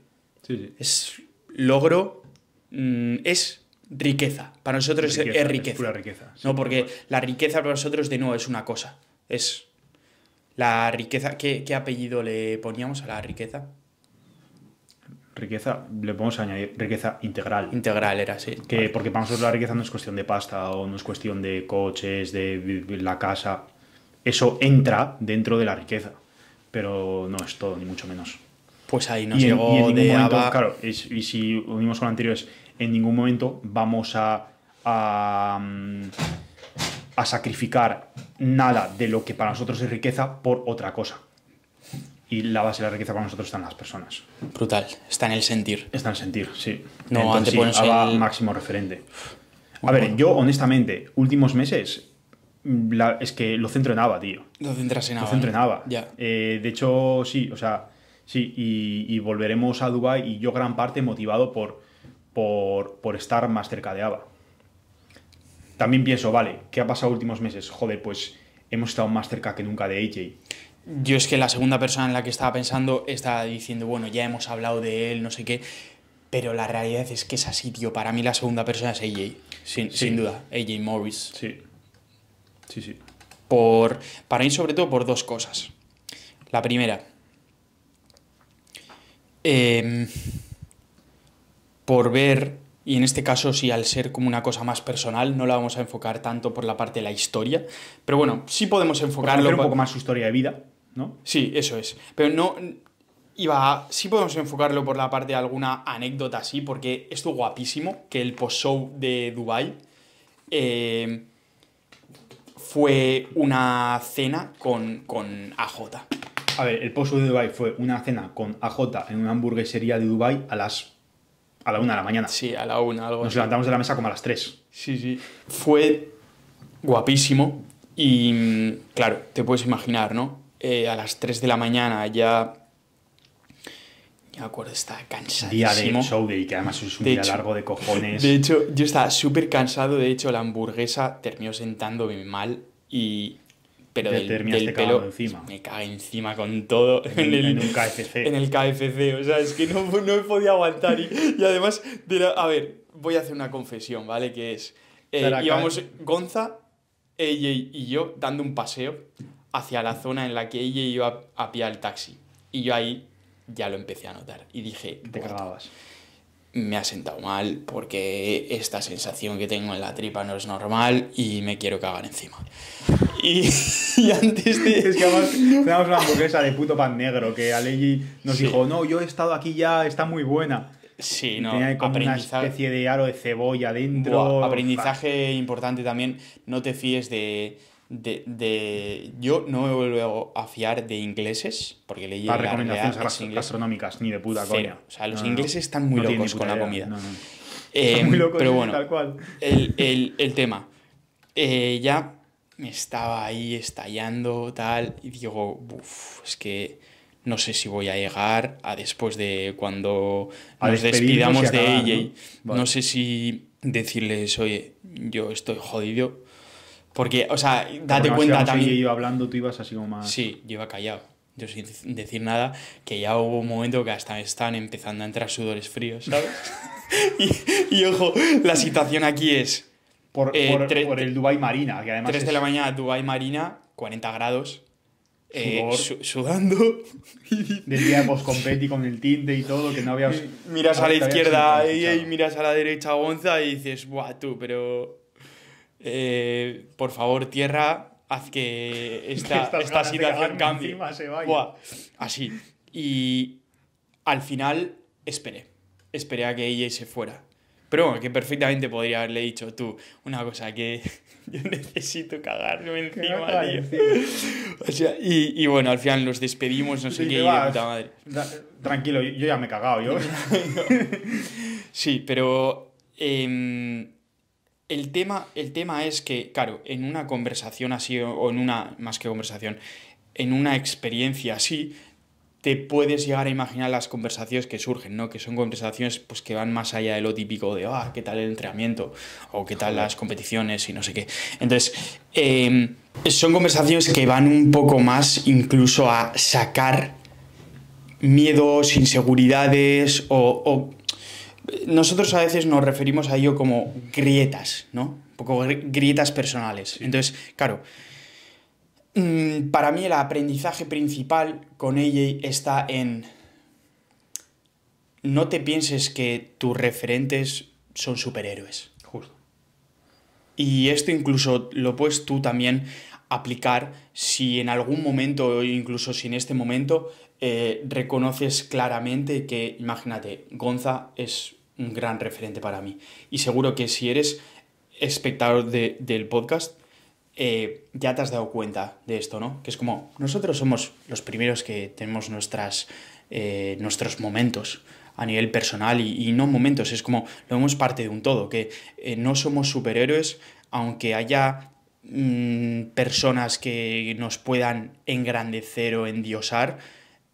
sí, sí. Es logro, mm, es riqueza. Para nosotros es, riqueza. Es pura riqueza. no, porque la riqueza para nosotros de nuevo es una cosa. Es la riqueza. ¿Qué, qué apellido le poníamos a la riqueza? riqueza, le podemos añadir riqueza integral. Integral era, así Que, Porque para nosotros la riqueza no es cuestión de pasta o no es cuestión de coches, de la casa. Eso entra dentro de la riqueza, pero no es todo, ni mucho menos. Pues ahí nos y llegó y de Claro, y si unimos con lo anterior, es en ningún momento vamos a, a sacrificar nada de lo que para nosotros es riqueza por otra cosa y la base de la riqueza para nosotros están las personas. Brutal, está en el sentir. Está en el sentir, sí. No, Entonces, sí, el... máximo referente. A ver, yo honestamente, últimos meses, mm, es que lo centro en ABA, tío. Lo centras en Ava. Lo centro en eh. Ya. Eh, de hecho, sí, o sea, sí, y, volveremos a Dubai y yo gran parte motivado por, por, estar más cerca de ABA. También pienso, vale, ¿qué ha pasado últimos meses? Joder, pues hemos estado más cerca que nunca de AJ yo es que la segunda persona en la que estaba pensando estaba diciendo, bueno, ya hemos hablado de él, no sé qué, pero la realidad es que es así, tío. Para mí la segunda persona es AJ, sin, sin duda, AJ Morris. Sí. Sí, sí. Por, para mí sobre todo por dos cosas. La primera, em, por ver, y en este caso sí al ser como una cosa más personal, no la vamos a enfocar tanto por la parte de la historia, pero bueno, sí podemos enfocarlo. un poco más su historia de vida. ¿no? Sí, eso es. Pero no. Iba, sí podemos enfocarlo por la parte de alguna anécdota así, porque estuvo guapísimo que el post-show de Dubai eh, fue una cena con, AJ. A ver, el post-show de Dubai fue una cena con AJ en una hamburguesería de Dubai a las a la una de la mañana. Sí, a la una, algo Nos levantamos de la mesa como a las tres. Sí, sí. Fue guapísimo y, claro, te puedes imaginar, ¿no? Eh, a las 3 de la mañana ya... me acuerdo, estaba cansadísimo. Día de show day, que además es un día largo de cojones. De hecho, yo estaba súper cansado. De hecho, la hamburguesa terminó sentándome mal y... Pero del, pelo encima. me cae encima con todo en, el, KFC. En el KFC, o sea, es que no, no he podido aguantar. Y, además, a ver, voy a hacer una confesión, ¿vale? Que es, eh, íbamos Gonza, ella y yo dando un paseo hacia la zona en la que ella iba a pie el taxi. Y yo ahí ya lo empecé a notar y dije, te cargabas Me ha sentado mal porque esta sensación que tengo en la tripa no es normal y me quiero cagar encima. Y, antes de. Es que además tenemos una hamburguesa de puto pan negro que Aleji nos dijo: No, yo he estado aquí ya, está muy buena. Sí, no. Tenía aprendizaje... una especie de aro de cebolla dentro. aprendizaje importante también: no te fíes de de, de, yo no me vuelvo a fiar de ingleses, porque leí Las recomendaciones gastronómicas, ni de puta coña. O sea, los ingleses están muy locos con la comida. Eh, muy locos, pero bueno, tal cual. El, tema. ella eh, ya me estaba ahí estallando, tal, y digo, es que no sé si voy a llegar a después de cuando nos despidamos de ella. ¿no? sé si decirles, oye, yo estoy jodido, porque, o sea, date cuenta también. yo iba hablando, tú ibas así como más. Sí, yo iba callado. Yo sin decir nada, que ya hubo un momento que hasta están empezando a entrar sudores fríos, ¿sabes? y, ojo, la situación aquí es. Por, eh, por, el Dubai Marina, que además. 3 de la mañana, Dubai Marina, 40 grados. Eh, su sudando. post-competi con el tinte y todo, que no había. Miras a la izquierda y, miras a la derecha a Gonza y dices, Buah, tú, pero eh, por favor, tierra, haz que esta, situación cambie. así. Y al final esperé. Esperé a que ella se fuera. Pero que perfectamente podría haberle dicho tú una cosa que yo necesito cagarme encima, y, bueno, al final nos despedimos, no sé qué, de puta madre. Tranquilo, yo ya me he cagado, yo. sí, pero. Em, el tema, el tema es que, claro, en una conversación así, o en una, más que conversación, en una experiencia así, te puedes llegar a imaginar las conversaciones que surgen, ¿no? Que son conversaciones pues, que van más allá de lo típico de, ah, ¿qué tal el entrenamiento? O ¿qué tal las competiciones? Y no sé qué. Entonces, em, son conversaciones que van un poco más incluso a sacar miedos, inseguridades o nosotros a veces nos referimos a ello como grietas, ¿no? Un poco grietas personales. Entonces, claro, mm, para mí el aprendizaje principal con ella está en... No te pienses que tus referentes son superhéroes. Justo. Y esto incluso lo puedes tú también aplicar si en algún momento, o incluso si en este momento, eh, reconoces claramente que, imagínate, Gonza es un gran referente para mí. Y seguro que si eres espectador del podcast, eh, ya te has dado cuenta de esto, ¿no? Que es como, nosotros somos los primeros que tenemos nuestras, eh, nuestros momentos a nivel personal y, no momentos, es como, lo vemos parte de un todo, que no somos superhéroes, aunque haya mm, personas que nos puedan engrandecer o endiosar,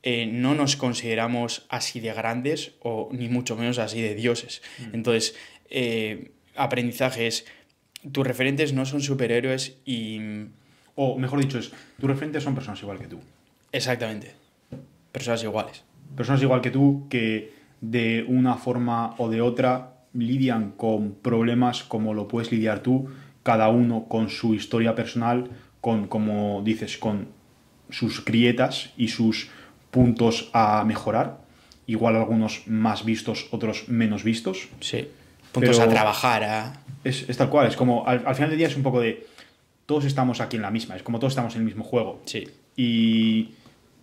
eh, no nos consideramos así de grandes o ni mucho menos así de dioses. Mm. Entonces, eh, aprendizaje es, tus referentes no son superhéroes y... O mejor dicho, es, tus referentes son personas igual que tú. Exactamente. Personas iguales. Personas igual que tú que de una forma o de otra lidian con problemas como lo puedes lidiar tú, cada uno con su historia personal, con, como dices, con sus grietas y sus puntos a mejorar. Igual algunos más vistos, otros menos vistos. Sí. Puntos a trabajar. ¿eh? Es, tal cual, es como al, final del día es un poco de todos estamos aquí en la misma, es como todos estamos en el mismo juego. Sí. Y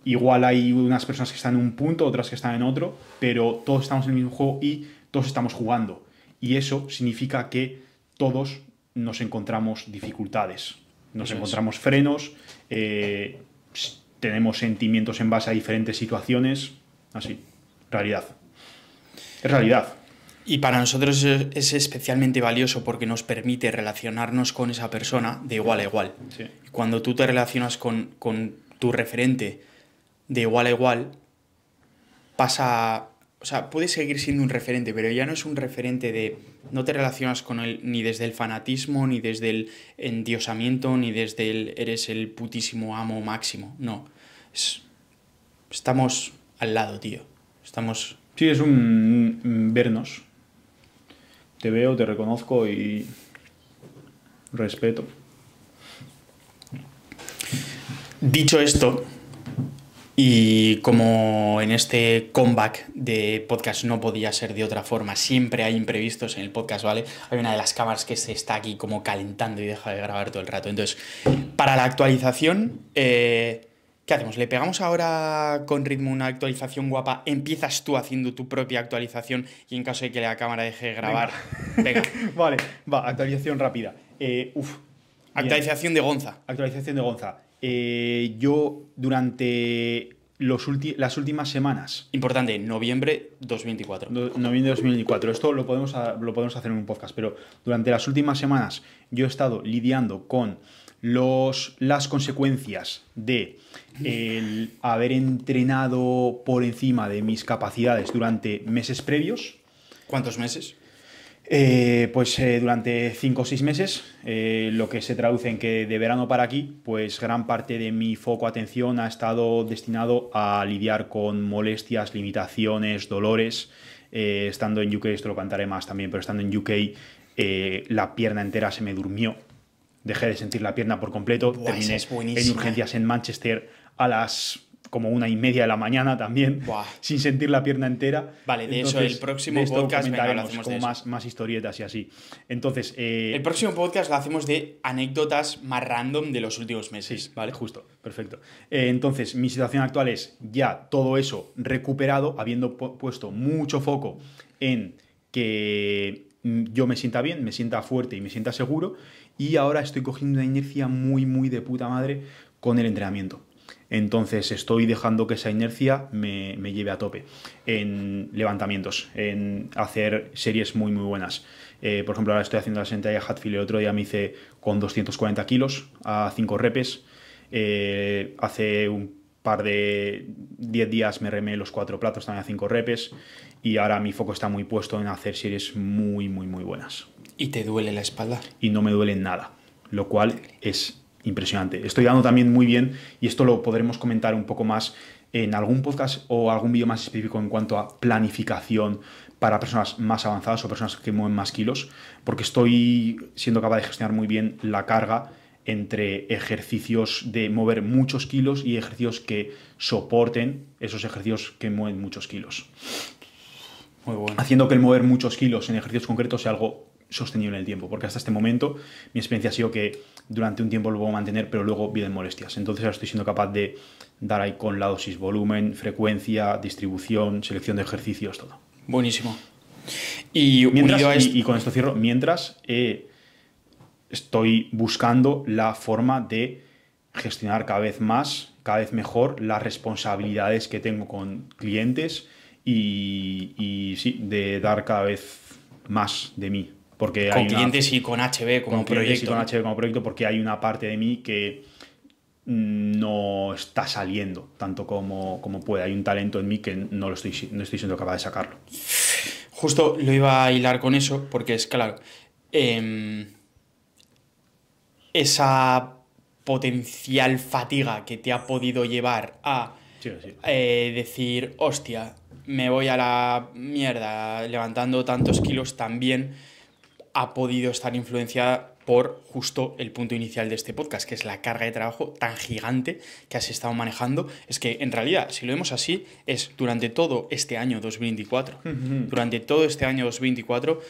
igual hay unas personas que están en un punto, otras que están en otro, pero todos estamos en el mismo juego y todos estamos jugando. Y eso significa que todos nos encontramos dificultades, nos encontramos frenos, eh, tenemos sentimientos en base a diferentes situaciones. Así, realidad. Es realidad. Y para nosotros es especialmente valioso porque nos permite relacionarnos con esa persona de igual a igual. Cuando tú te relacionas con, con, tu referente de igual a igual, pasa... O sea, puedes seguir siendo un referente, pero ya no es un referente de... No te relacionas con él ni desde el fanatismo, ni desde el endiosamiento, ni desde el eres el putísimo amo máximo. No estamos al lado, tío. Estamos. Sí, es un vernos. Te veo, te reconozco y respeto. Dicho esto, y como en este comeback de podcast no podía ser de otra forma, siempre hay imprevistos en el podcast, ¿vale? Hay una de las cámaras que se está aquí como calentando y deja de grabar todo el rato. Entonces, para la actualización, eh, ¿Qué hacemos? ¿Le pegamos ahora con ritmo una actualización guapa? Empiezas tú haciendo tu propia actualización y en caso de que la cámara deje de grabar. Venga. vale, va, actualización rápida. Eh, uf. Actualización de Gonza. Actualización de Gonza. Eh, yo durante los las últimas semanas. Importante, noviembre 2024. noviembre 2024. Esto lo podemos, lo podemos hacer en un podcast, pero durante las últimas semanas yo he estado lidiando con los, las consecuencias de el haber entrenado por encima de mis capacidades durante meses previos. ¿Cuántos meses? Eh, pues eh, durante 5 o 6 meses, eh, lo que se traduce en que de verano para aquí, pues gran parte de mi foco atención ha estado destinado a lidiar con molestias, limitaciones, dolores. estando en UK, esto lo cantaré más también, pero estando en UK, la pierna entera se me durmió dejé de sentir la pierna por completo. Terminé en urgencias en eh. Manchester a las como una y media de la mañana también, sin sentir la pierna entera. Vale, de eso el próximo podcast lo hacemos como más, más, historietas y así. Entonces. Eh, el próximo podcast lo hacemos de anécdotas más random de los últimos meses. vale. Justo, perfecto. Eh, entonces, mi situación actual es ya todo eso recuperado, habiendo puesto mucho foco en que mm, yo me sienta bien, me sienta fuerte y me sienta seguro y ahora estoy cogiendo una inercia muy, muy de puta madre con el entrenamiento. Entonces estoy dejando que esa inercia me, lleve a tope en levantamientos, en hacer series muy muy buenas. Eh, por ejemplo, ahora estoy haciendo la sentadilla Hatfield el otro día me hice con 240 kilos a 5 repes. Eh, hace un par de 10 días me remé los cuatro platos también a 5 repes. Y ahora mi foco está muy puesto en hacer series muy muy muy buenas. Y te duele la espalda. Y no me duele nada, lo cual es impresionante. Estoy dando también muy bien, y esto lo podremos comentar un poco más en algún podcast o algún vídeo más específico en cuanto a planificación para personas más avanzadas o personas que mueven más kilos, porque estoy siendo capaz de gestionar muy bien la carga entre ejercicios de mover muchos kilos y ejercicios que soporten esos ejercicios que mueven muchos kilos. Muy bueno. Haciendo que el mover muchos kilos en ejercicios concretos sea algo sostenible en el tiempo, porque hasta este momento mi experiencia ha sido que durante un tiempo lo puedo mantener, pero luego vienen molestias. Entonces ahora estoy siendo capaz de dar ahí con la dosis, volumen, frecuencia, distribución, selección de ejercicios, todo. Buenísimo. Y, mientras, y, con esto cierro, mientras eh, estoy buscando la forma de gestionar cada vez más, cada vez mejor las responsabilidades que tengo con clientes y, y sí, de dar cada vez más de mí con clientes y con HB como proyecto. con HB como proyecto, porque hay una parte de mí que mm, no está saliendo tanto como, puede. Hay un talento en mí que no, lo estoy, no estoy siendo capaz de sacarlo. Justo lo iba a hilar con eso, porque es claro, em, esa potencial fatiga que te ha podido llevar a eh, decir, hostia, me voy a la mierda levantando tantos kilos también ha podido estar influenciada por justo el punto inicial de este podcast, que es la carga de trabajo tan gigante que has estado manejando. Es que en realidad, si lo vemos así, es durante todo este año 2024. Durante todo este año 2024,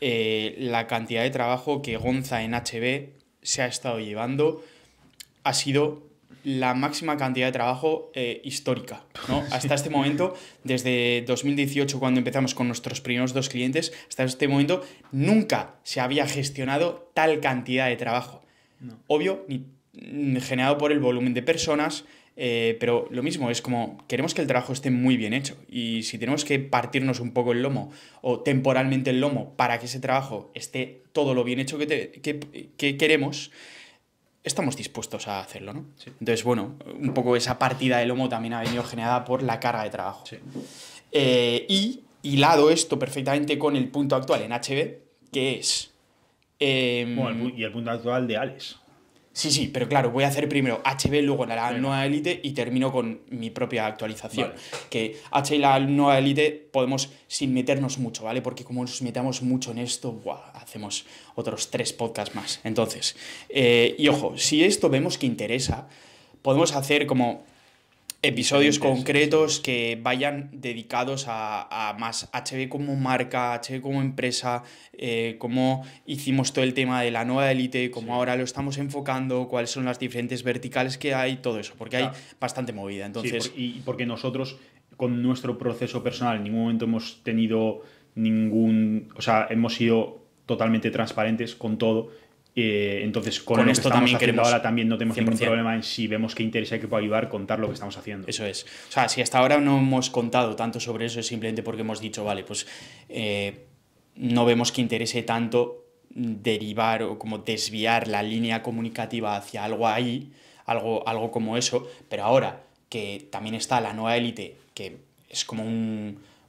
eh, la cantidad de trabajo que Gonza en HB se ha estado llevando ha sido la máxima cantidad de trabajo eh, histórica, ¿no? Hasta este momento, desde 2018, cuando empezamos con nuestros primeros dos clientes, hasta este momento nunca se había gestionado tal cantidad de trabajo. Obvio, generado por el volumen de personas, eh, pero lo mismo, es como queremos que el trabajo esté muy bien hecho y si tenemos que partirnos un poco el lomo o temporalmente el lomo para que ese trabajo esté todo lo bien hecho que, que queremos, estamos dispuestos a hacerlo, ¿no? Entonces, bueno, un poco esa partida de lomo también ha venido generada por la carga de trabajo. Eh, y hilado esto perfectamente con el punto actual en HB, que es... Em, y el punto actual de Alex. Sí, sí, pero claro, voy a hacer primero HB, luego la nueva Elite y termino con mi propia actualización. Que H y la nueva Elite podemos sin meternos mucho, ¿vale? Porque como nos metamos mucho en esto, hacemos otros tres podcasts más. Entonces, eh, y ojo, si esto vemos que interesa, podemos hacer como episodios concretos que vayan dedicados a, más HB como marca, HB como empresa, eh, cómo hicimos todo el tema de la nueva élite, cómo ahora lo estamos enfocando, cuáles son las diferentes verticales que hay, todo eso, porque hay bastante movida. Entonces... y porque nosotros con nuestro proceso personal en ningún momento hemos tenido ningún, o sea, hemos sido totalmente transparentes con todo eh, entonces, con, esto que también queremos ahora también no tenemos ningún problema en si vemos que interesa hay que puede contar lo que estamos haciendo. Eso es. O sea, si hasta ahora no hemos contado tanto sobre eso, es simplemente porque hemos dicho, vale, pues eh, no vemos que interese tanto derivar o como desviar la línea comunicativa hacia algo ahí, algo, algo como eso, pero ahora que también está la nueva élite, que es como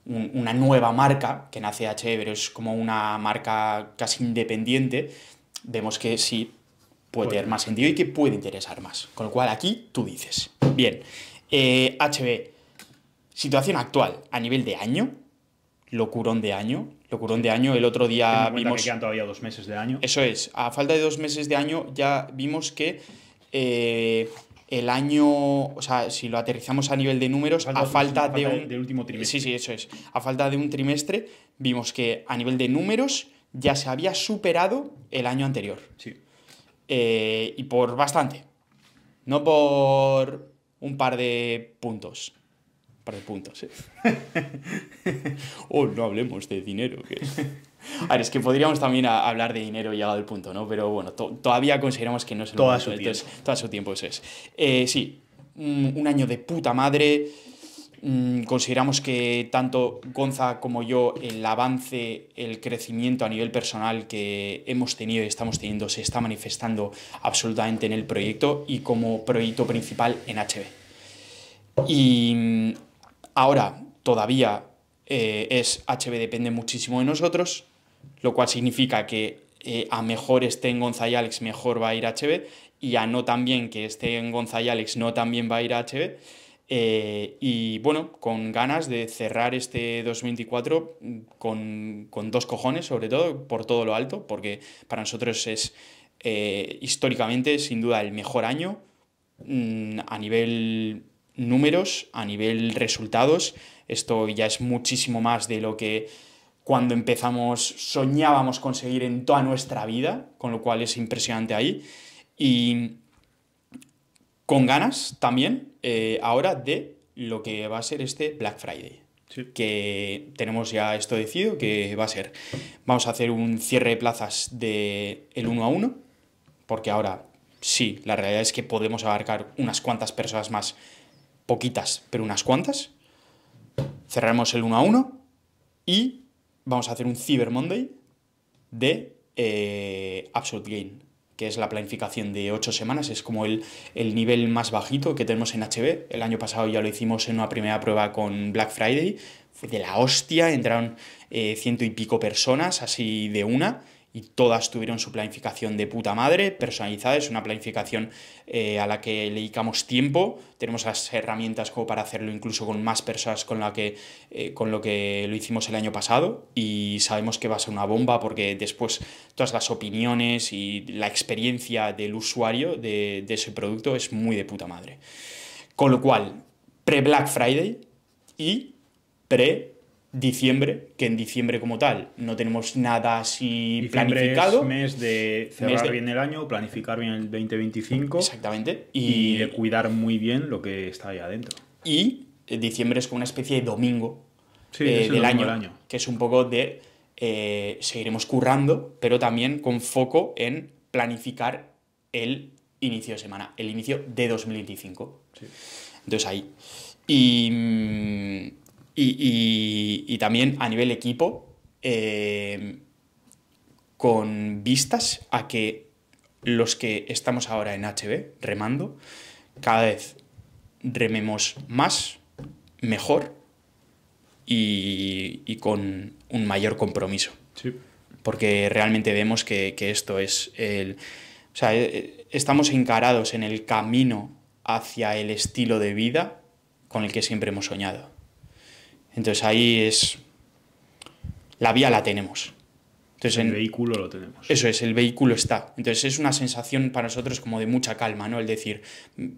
una nueva marca, que nace HE, pero es como una marca casi independiente, vemos que sí puede tener más sentido y que puede interesar más. Con lo cual aquí tú dices. Bien, HB, eh, situación actual a nivel de año, locurón de año. Locurón de año, el otro día vimos... Que todavía dos meses de año. Eso es, a falta de dos meses de año ya vimos que eh, el año, o sea, si lo aterrizamos a nivel de números, a falta, de un... Del último trimestre. Sí, sí, eso es. A falta de un trimestre vimos que a nivel de números ya se había superado el año anterior. Sí. Eh, y por bastante. No por un par de puntos. Un par de puntos, eh. oh, no hablemos de dinero. Que... A ver, es que podríamos también hablar de dinero llegado al punto, ¿no? Pero bueno, todavía consideramos que no es el su tiempo. todo su tiempo, es. Eh, sí, mm, un año de puta madre. Mm, consideramos que tanto Gonza como yo, el avance, el crecimiento a nivel personal que hemos tenido y estamos teniendo se está manifestando absolutamente en el proyecto y como proyecto principal en HB. Y mm, ahora todavía eh, es HB depende muchísimo de nosotros, lo cual significa que eh, a mejor esté en Gonza y Alex, mejor va a ir HB, y a no también que esté en Gonza y Alex, no también va a ir HB eh, y bueno, con ganas de cerrar este 2024 mm, con, dos cojones, sobre todo, por todo lo alto, porque para nosotros es eh, históricamente, sin duda, el mejor año mm, a nivel números, a nivel resultados. Esto ya es muchísimo más de lo que cuando empezamos soñábamos conseguir en toda nuestra vida, con lo cual es impresionante ahí. Y con ganas también, eh, ahora de lo que va a ser este Black Friday. Que tenemos ya esto decidido, que va a ser. Vamos a hacer un cierre de plazas de el 1 a 1, porque ahora sí, la realidad es que podemos abarcar unas cuantas personas más, poquitas, pero unas cuantas. cerramos el 1 a 1 y vamos a hacer un Cyber Monday de eh, Absolute Gain que es la planificación de ocho semanas, es como el, nivel más bajito que tenemos en HB. El año pasado ya lo hicimos en una primera prueba con Black Friday, fue de la hostia, entraron eh, ciento y pico personas, así de una, y todas tuvieron su planificación de puta madre, personalizada, es una planificación eh, a la que le dedicamos tiempo, tenemos las herramientas como para hacerlo incluso con más personas con, la que, eh, con lo que lo hicimos el año pasado y sabemos que va a ser una bomba porque después todas las opiniones y la experiencia del usuario de, de ese producto es muy de puta madre. Con lo cual, pre-Black Friday y pre diciembre, que en diciembre como tal no tenemos nada así planificado. Es mes de cerrar bien el año, planificar bien el 2025. Exactamente. Y... cuidar muy bien lo que está ahí adentro. Y eh, diciembre es como una especie de domingo eh, del año, que es un poco de eh, seguiremos currando, pero también con foco en planificar el inicio de semana, el inicio de 2025. Entonces ahí. Y mm, y, también a nivel equipo, eh, con vistas a que los que estamos ahora en HB remando, cada vez rememos más, mejor y, con un mayor compromiso. Porque realmente vemos que, esto es el... O sea, eh, estamos encarados en el camino hacia el estilo de vida con el que siempre hemos soñado. Entonces ahí es... La vía la tenemos. Entonces, el vehículo lo tenemos. Eso es, el vehículo está. Entonces es una sensación para nosotros como de mucha calma, ¿no? El decir,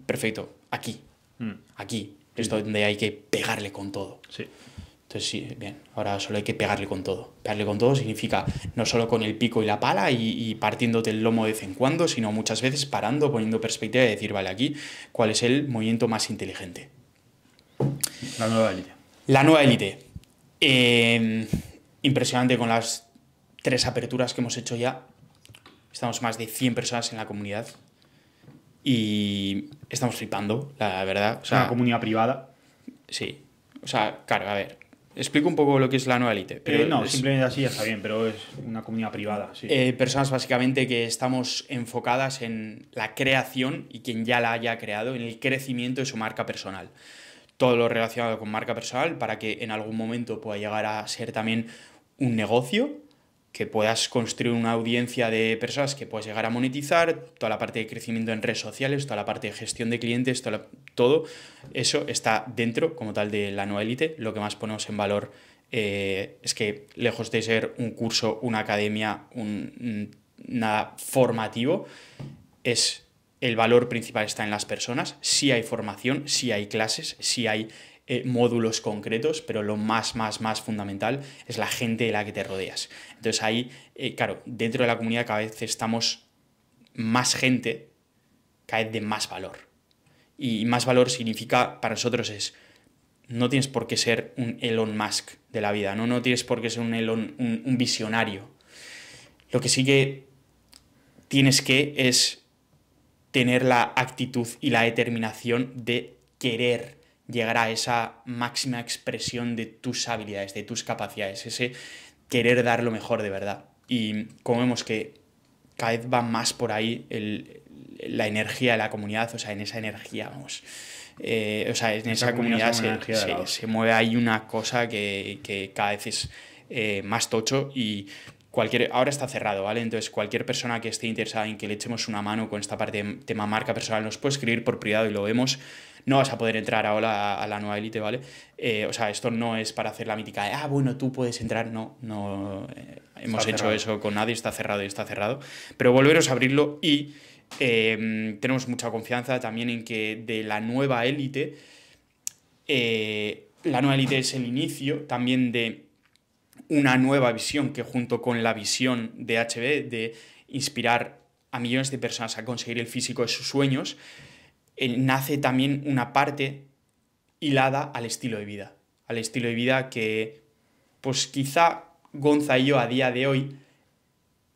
perfecto, aquí, mm. aquí, mm. es donde hay que pegarle con todo. Sí. Entonces sí, bien, ahora solo hay que pegarle con todo. Pegarle con todo significa no solo con el pico y la pala y, y partiéndote el lomo de vez en cuando, sino muchas veces parando, poniendo perspectiva y decir, vale, aquí, ¿cuál es el movimiento más inteligente? La nueva línea. La nueva élite. Em, impresionante con las tres aperturas que hemos hecho ya. Estamos más de 100 personas en la comunidad. Y estamos flipando, la verdad. O sea, una comunidad privada. Sí. O sea, claro, a ver. Explico un poco lo que es la nueva élite. pero eh, no, simplemente así ya está bien, pero es una comunidad privada. Eh, personas básicamente que estamos enfocadas en la creación y quien ya la haya creado, en el crecimiento de su marca personal todo lo relacionado con marca personal para que en algún momento pueda llegar a ser también un negocio, que puedas construir una audiencia de personas que puedas llegar a monetizar, toda la parte de crecimiento en redes sociales, toda la parte de gestión de clientes, todo eso está dentro como tal de la nueva élite. Lo que más ponemos en valor eh, es que lejos de ser un curso, una academia, un, nada formativo, es el valor principal está en las personas, Si hay formación, si hay clases, si hay eh, módulos concretos, pero lo más, más, más fundamental es la gente de la que te rodeas. Entonces ahí, eh, claro, dentro de la comunidad cada vez estamos más gente, cada vez de más valor. Y más valor significa para nosotros es, no tienes por qué ser un Elon Musk de la vida, no, no tienes por qué ser un, Elon, un visionario. Lo que sí que tienes que es tener la actitud y la determinación de querer llegar a esa máxima expresión de tus habilidades, de tus capacidades, ese querer dar lo mejor de verdad. Y como vemos que cada vez va más por ahí el, la energía de la comunidad, o sea, en esa energía, vamos. Eh, o sea, en esa, comunidad, se, mueve ahí una cosa que, que cada vez es eh, más tocho y ahora está cerrado, ¿vale? Entonces, cualquier persona que esté interesada en que le echemos una mano con esta parte de tema marca personal nos puede escribir por privado y lo vemos. No vas a poder entrar ahora a, a la nueva élite, ¿vale? Eh, o sea, esto no es para hacer la mítica de, ah, bueno, tú puedes entrar. No, no eh, hemos hecho eso con nadie, está cerrado y está cerrado. Pero volveros a abrirlo y em, tenemos mucha confianza también en que de la nueva élite, eh, la nueva élite es el inicio también de una nueva visión que junto con la visión de HB de inspirar a millones de personas a conseguir el físico de sus sueños, eh, nace también una parte hilada al estilo de vida. Al estilo de vida que, pues quizá Gonza y yo a día de hoy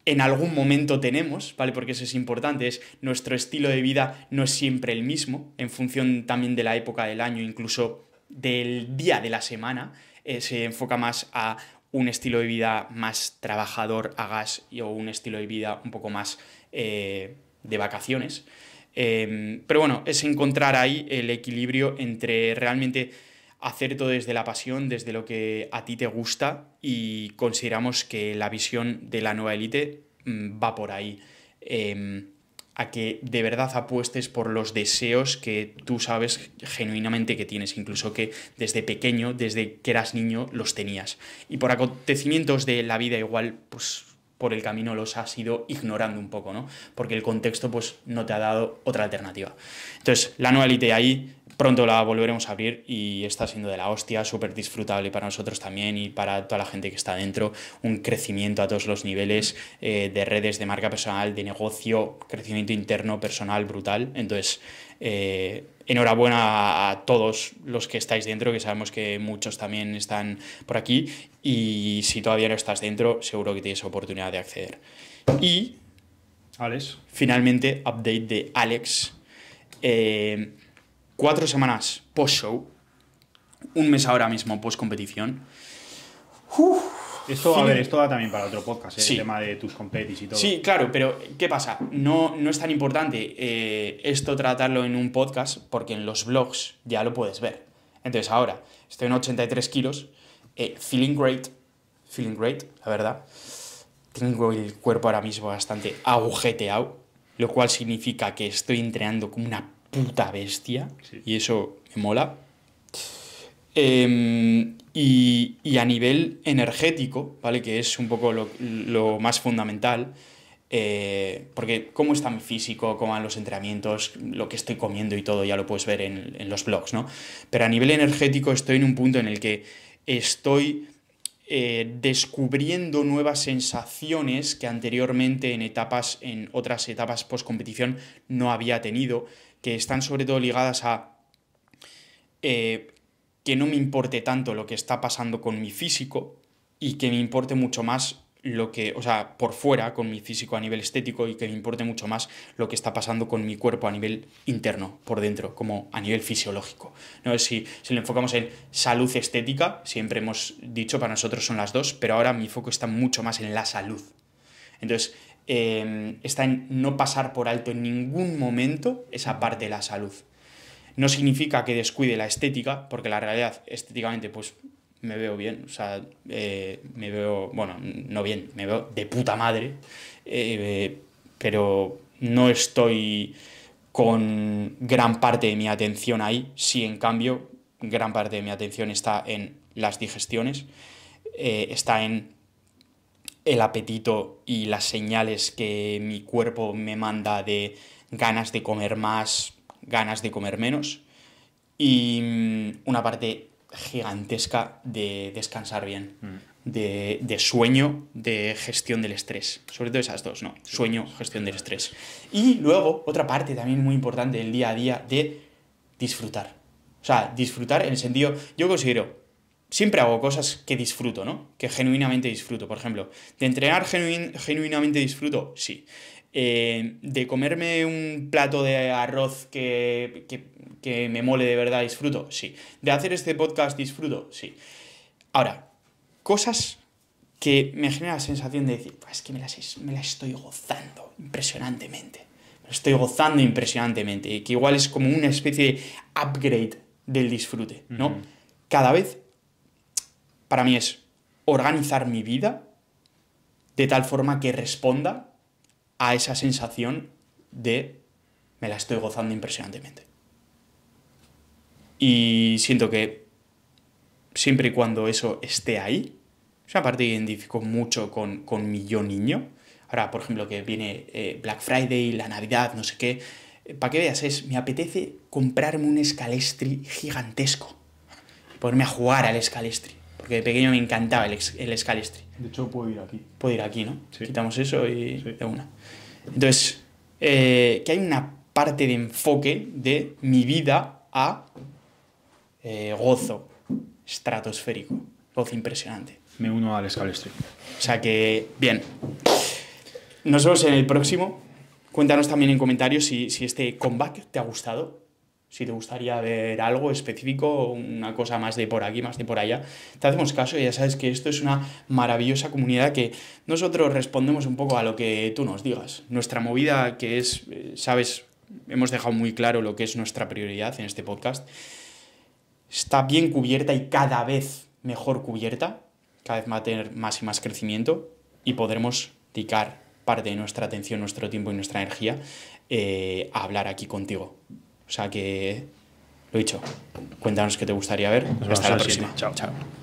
en algún momento tenemos, ¿vale? Porque eso es importante, es nuestro estilo de vida no es siempre el mismo, en función también de la época del año, incluso del día de la semana, eh, se enfoca más a un estilo de vida más trabajador a gas o un estilo de vida un poco más eh, de vacaciones. Em, pero bueno, es encontrar ahí el equilibrio entre realmente hacer todo desde la pasión, desde lo que a ti te gusta y consideramos que la visión de la nueva élite mm, va por ahí. Em, a que de verdad apuestes por los deseos que tú sabes genuinamente que tienes, incluso que desde pequeño, desde que eras niño, los tenías. Y por acontecimientos de la vida igual, pues por el camino los has ido ignorando un poco, ¿no? Porque el contexto pues no te ha dado otra alternativa. Entonces, la nueva ahí Pronto la volveremos a abrir y está siendo de la hostia, súper disfrutable para nosotros también y para toda la gente que está dentro. Un crecimiento a todos los niveles eh, de redes, de marca personal, de negocio, crecimiento interno, personal, brutal. Entonces, eh, enhorabuena a todos los que estáis dentro, que sabemos que muchos también están por aquí. Y si todavía no estás dentro, seguro que tienes oportunidad de acceder. Y. Finalmente, update de Alex. Eh, cuatro semanas post-show, un mes ahora mismo post-competición. esto, a ver, esto también para otro podcast, ¿eh? el tema de tus competis y todo. Sí, claro, pero ¿qué pasa? No, no es tan importante eh, esto tratarlo en un podcast porque en los blogs ya lo puedes ver. Entonces ahora estoy en 83 kilos, eh, feeling great, feeling great, la verdad. Tengo el cuerpo ahora mismo bastante agujeteado, lo cual significa que estoy entrenando como una puta bestia. Y eso me mola. Em, y, a nivel energético, ¿vale? Que es un poco lo, más fundamental. Eh, porque cómo está mi físico, cómo van los entrenamientos, lo que estoy comiendo y todo, ya lo puedes ver en, los blogs, ¿no? Pero a nivel energético estoy en un punto en el que estoy eh, descubriendo nuevas sensaciones que anteriormente en etapas, en otras etapas post-competición no había tenido que están sobre todo ligadas a eh, que no me importe tanto lo que está pasando con mi físico y que me importe mucho más lo que, o sea, por fuera, con mi físico a nivel estético y que me importe mucho más lo que está pasando con mi cuerpo a nivel interno, por dentro, como a nivel fisiológico. ¿no? Si, si lo enfocamos en salud estética, siempre hemos dicho, para nosotros son las dos, pero ahora mi foco está mucho más en la salud. Entonces, Em, está en no pasar por alto en ningún momento esa parte de la salud. No significa que descuide la estética, porque la realidad estéticamente pues me veo bien, o sea, eh, me veo, bueno, no bien, me veo de puta madre, eh, pero no estoy con gran parte de mi atención ahí, si en cambio gran parte de mi atención está en las digestiones, eh, está en el apetito y las señales que mi cuerpo me manda de ganas de comer más, ganas de comer menos y mm, una parte gigantesca de descansar bien, mm. de, de, sueño, de gestión del estrés. Sobre todo esas dos, ¿no? Sueño, gestión del estrés. Y luego, otra parte también muy importante del día a día de disfrutar. O sea, disfrutar en el sentido, yo considero siempre hago cosas que disfruto, ¿no? Que genuinamente disfruto. Por ejemplo, de entrenar genuinamente disfruto, sí. Eh, de comerme un plato de arroz que, me mole de verdad, disfruto, sí. De hacer este podcast, disfruto, sí. Ahora, cosas que me generan la sensación de decir, es que me las, me estoy gozando impresionantemente. Me las estoy gozando impresionantemente. Y que igual es como una especie de upgrade del disfrute, ¿no? Cada vez para mí es organizar mi vida de tal forma que responda a esa sensación de me la estoy gozando impresionantemente. Y siento que siempre y cuando eso esté ahí, es parte que identifico mucho con, mi yo niño. Ahora, por ejemplo, que viene eh, Black Friday, la Navidad, no sé qué, eh, para que veas, es, me apetece comprarme un escalestri gigantesco, ponerme a jugar al escalestri. Porque de pequeño me encantaba el, el Scalestri. De hecho, puedo ir aquí. Puedo ir aquí, ¿no? Sí. Quitamos eso y de una. Entonces, eh, que hay una parte de enfoque de mi vida a eh, gozo estratosférico, gozo impresionante. Me uno al Scalestri. O sea que, bien. Nos vemos en el próximo. Cuéntanos también en comentarios si, si este comeback te ha gustado si te gustaría ver algo específico, una cosa más de por aquí, más de por allá, te hacemos caso ya sabes que esto es una maravillosa comunidad que nosotros respondemos un poco a lo que tú nos digas. Nuestra movida que es, eh, sabes, hemos dejado muy claro lo que es nuestra prioridad en este podcast, está bien cubierta y cada vez mejor cubierta, cada vez va a tener más y más crecimiento y podremos dedicar parte de nuestra atención, nuestro tiempo y nuestra energía eh, a hablar aquí contigo. O sea que, lo dicho, cuéntanos qué te gustaría ver. Hasta la próxima. Chao. Chao.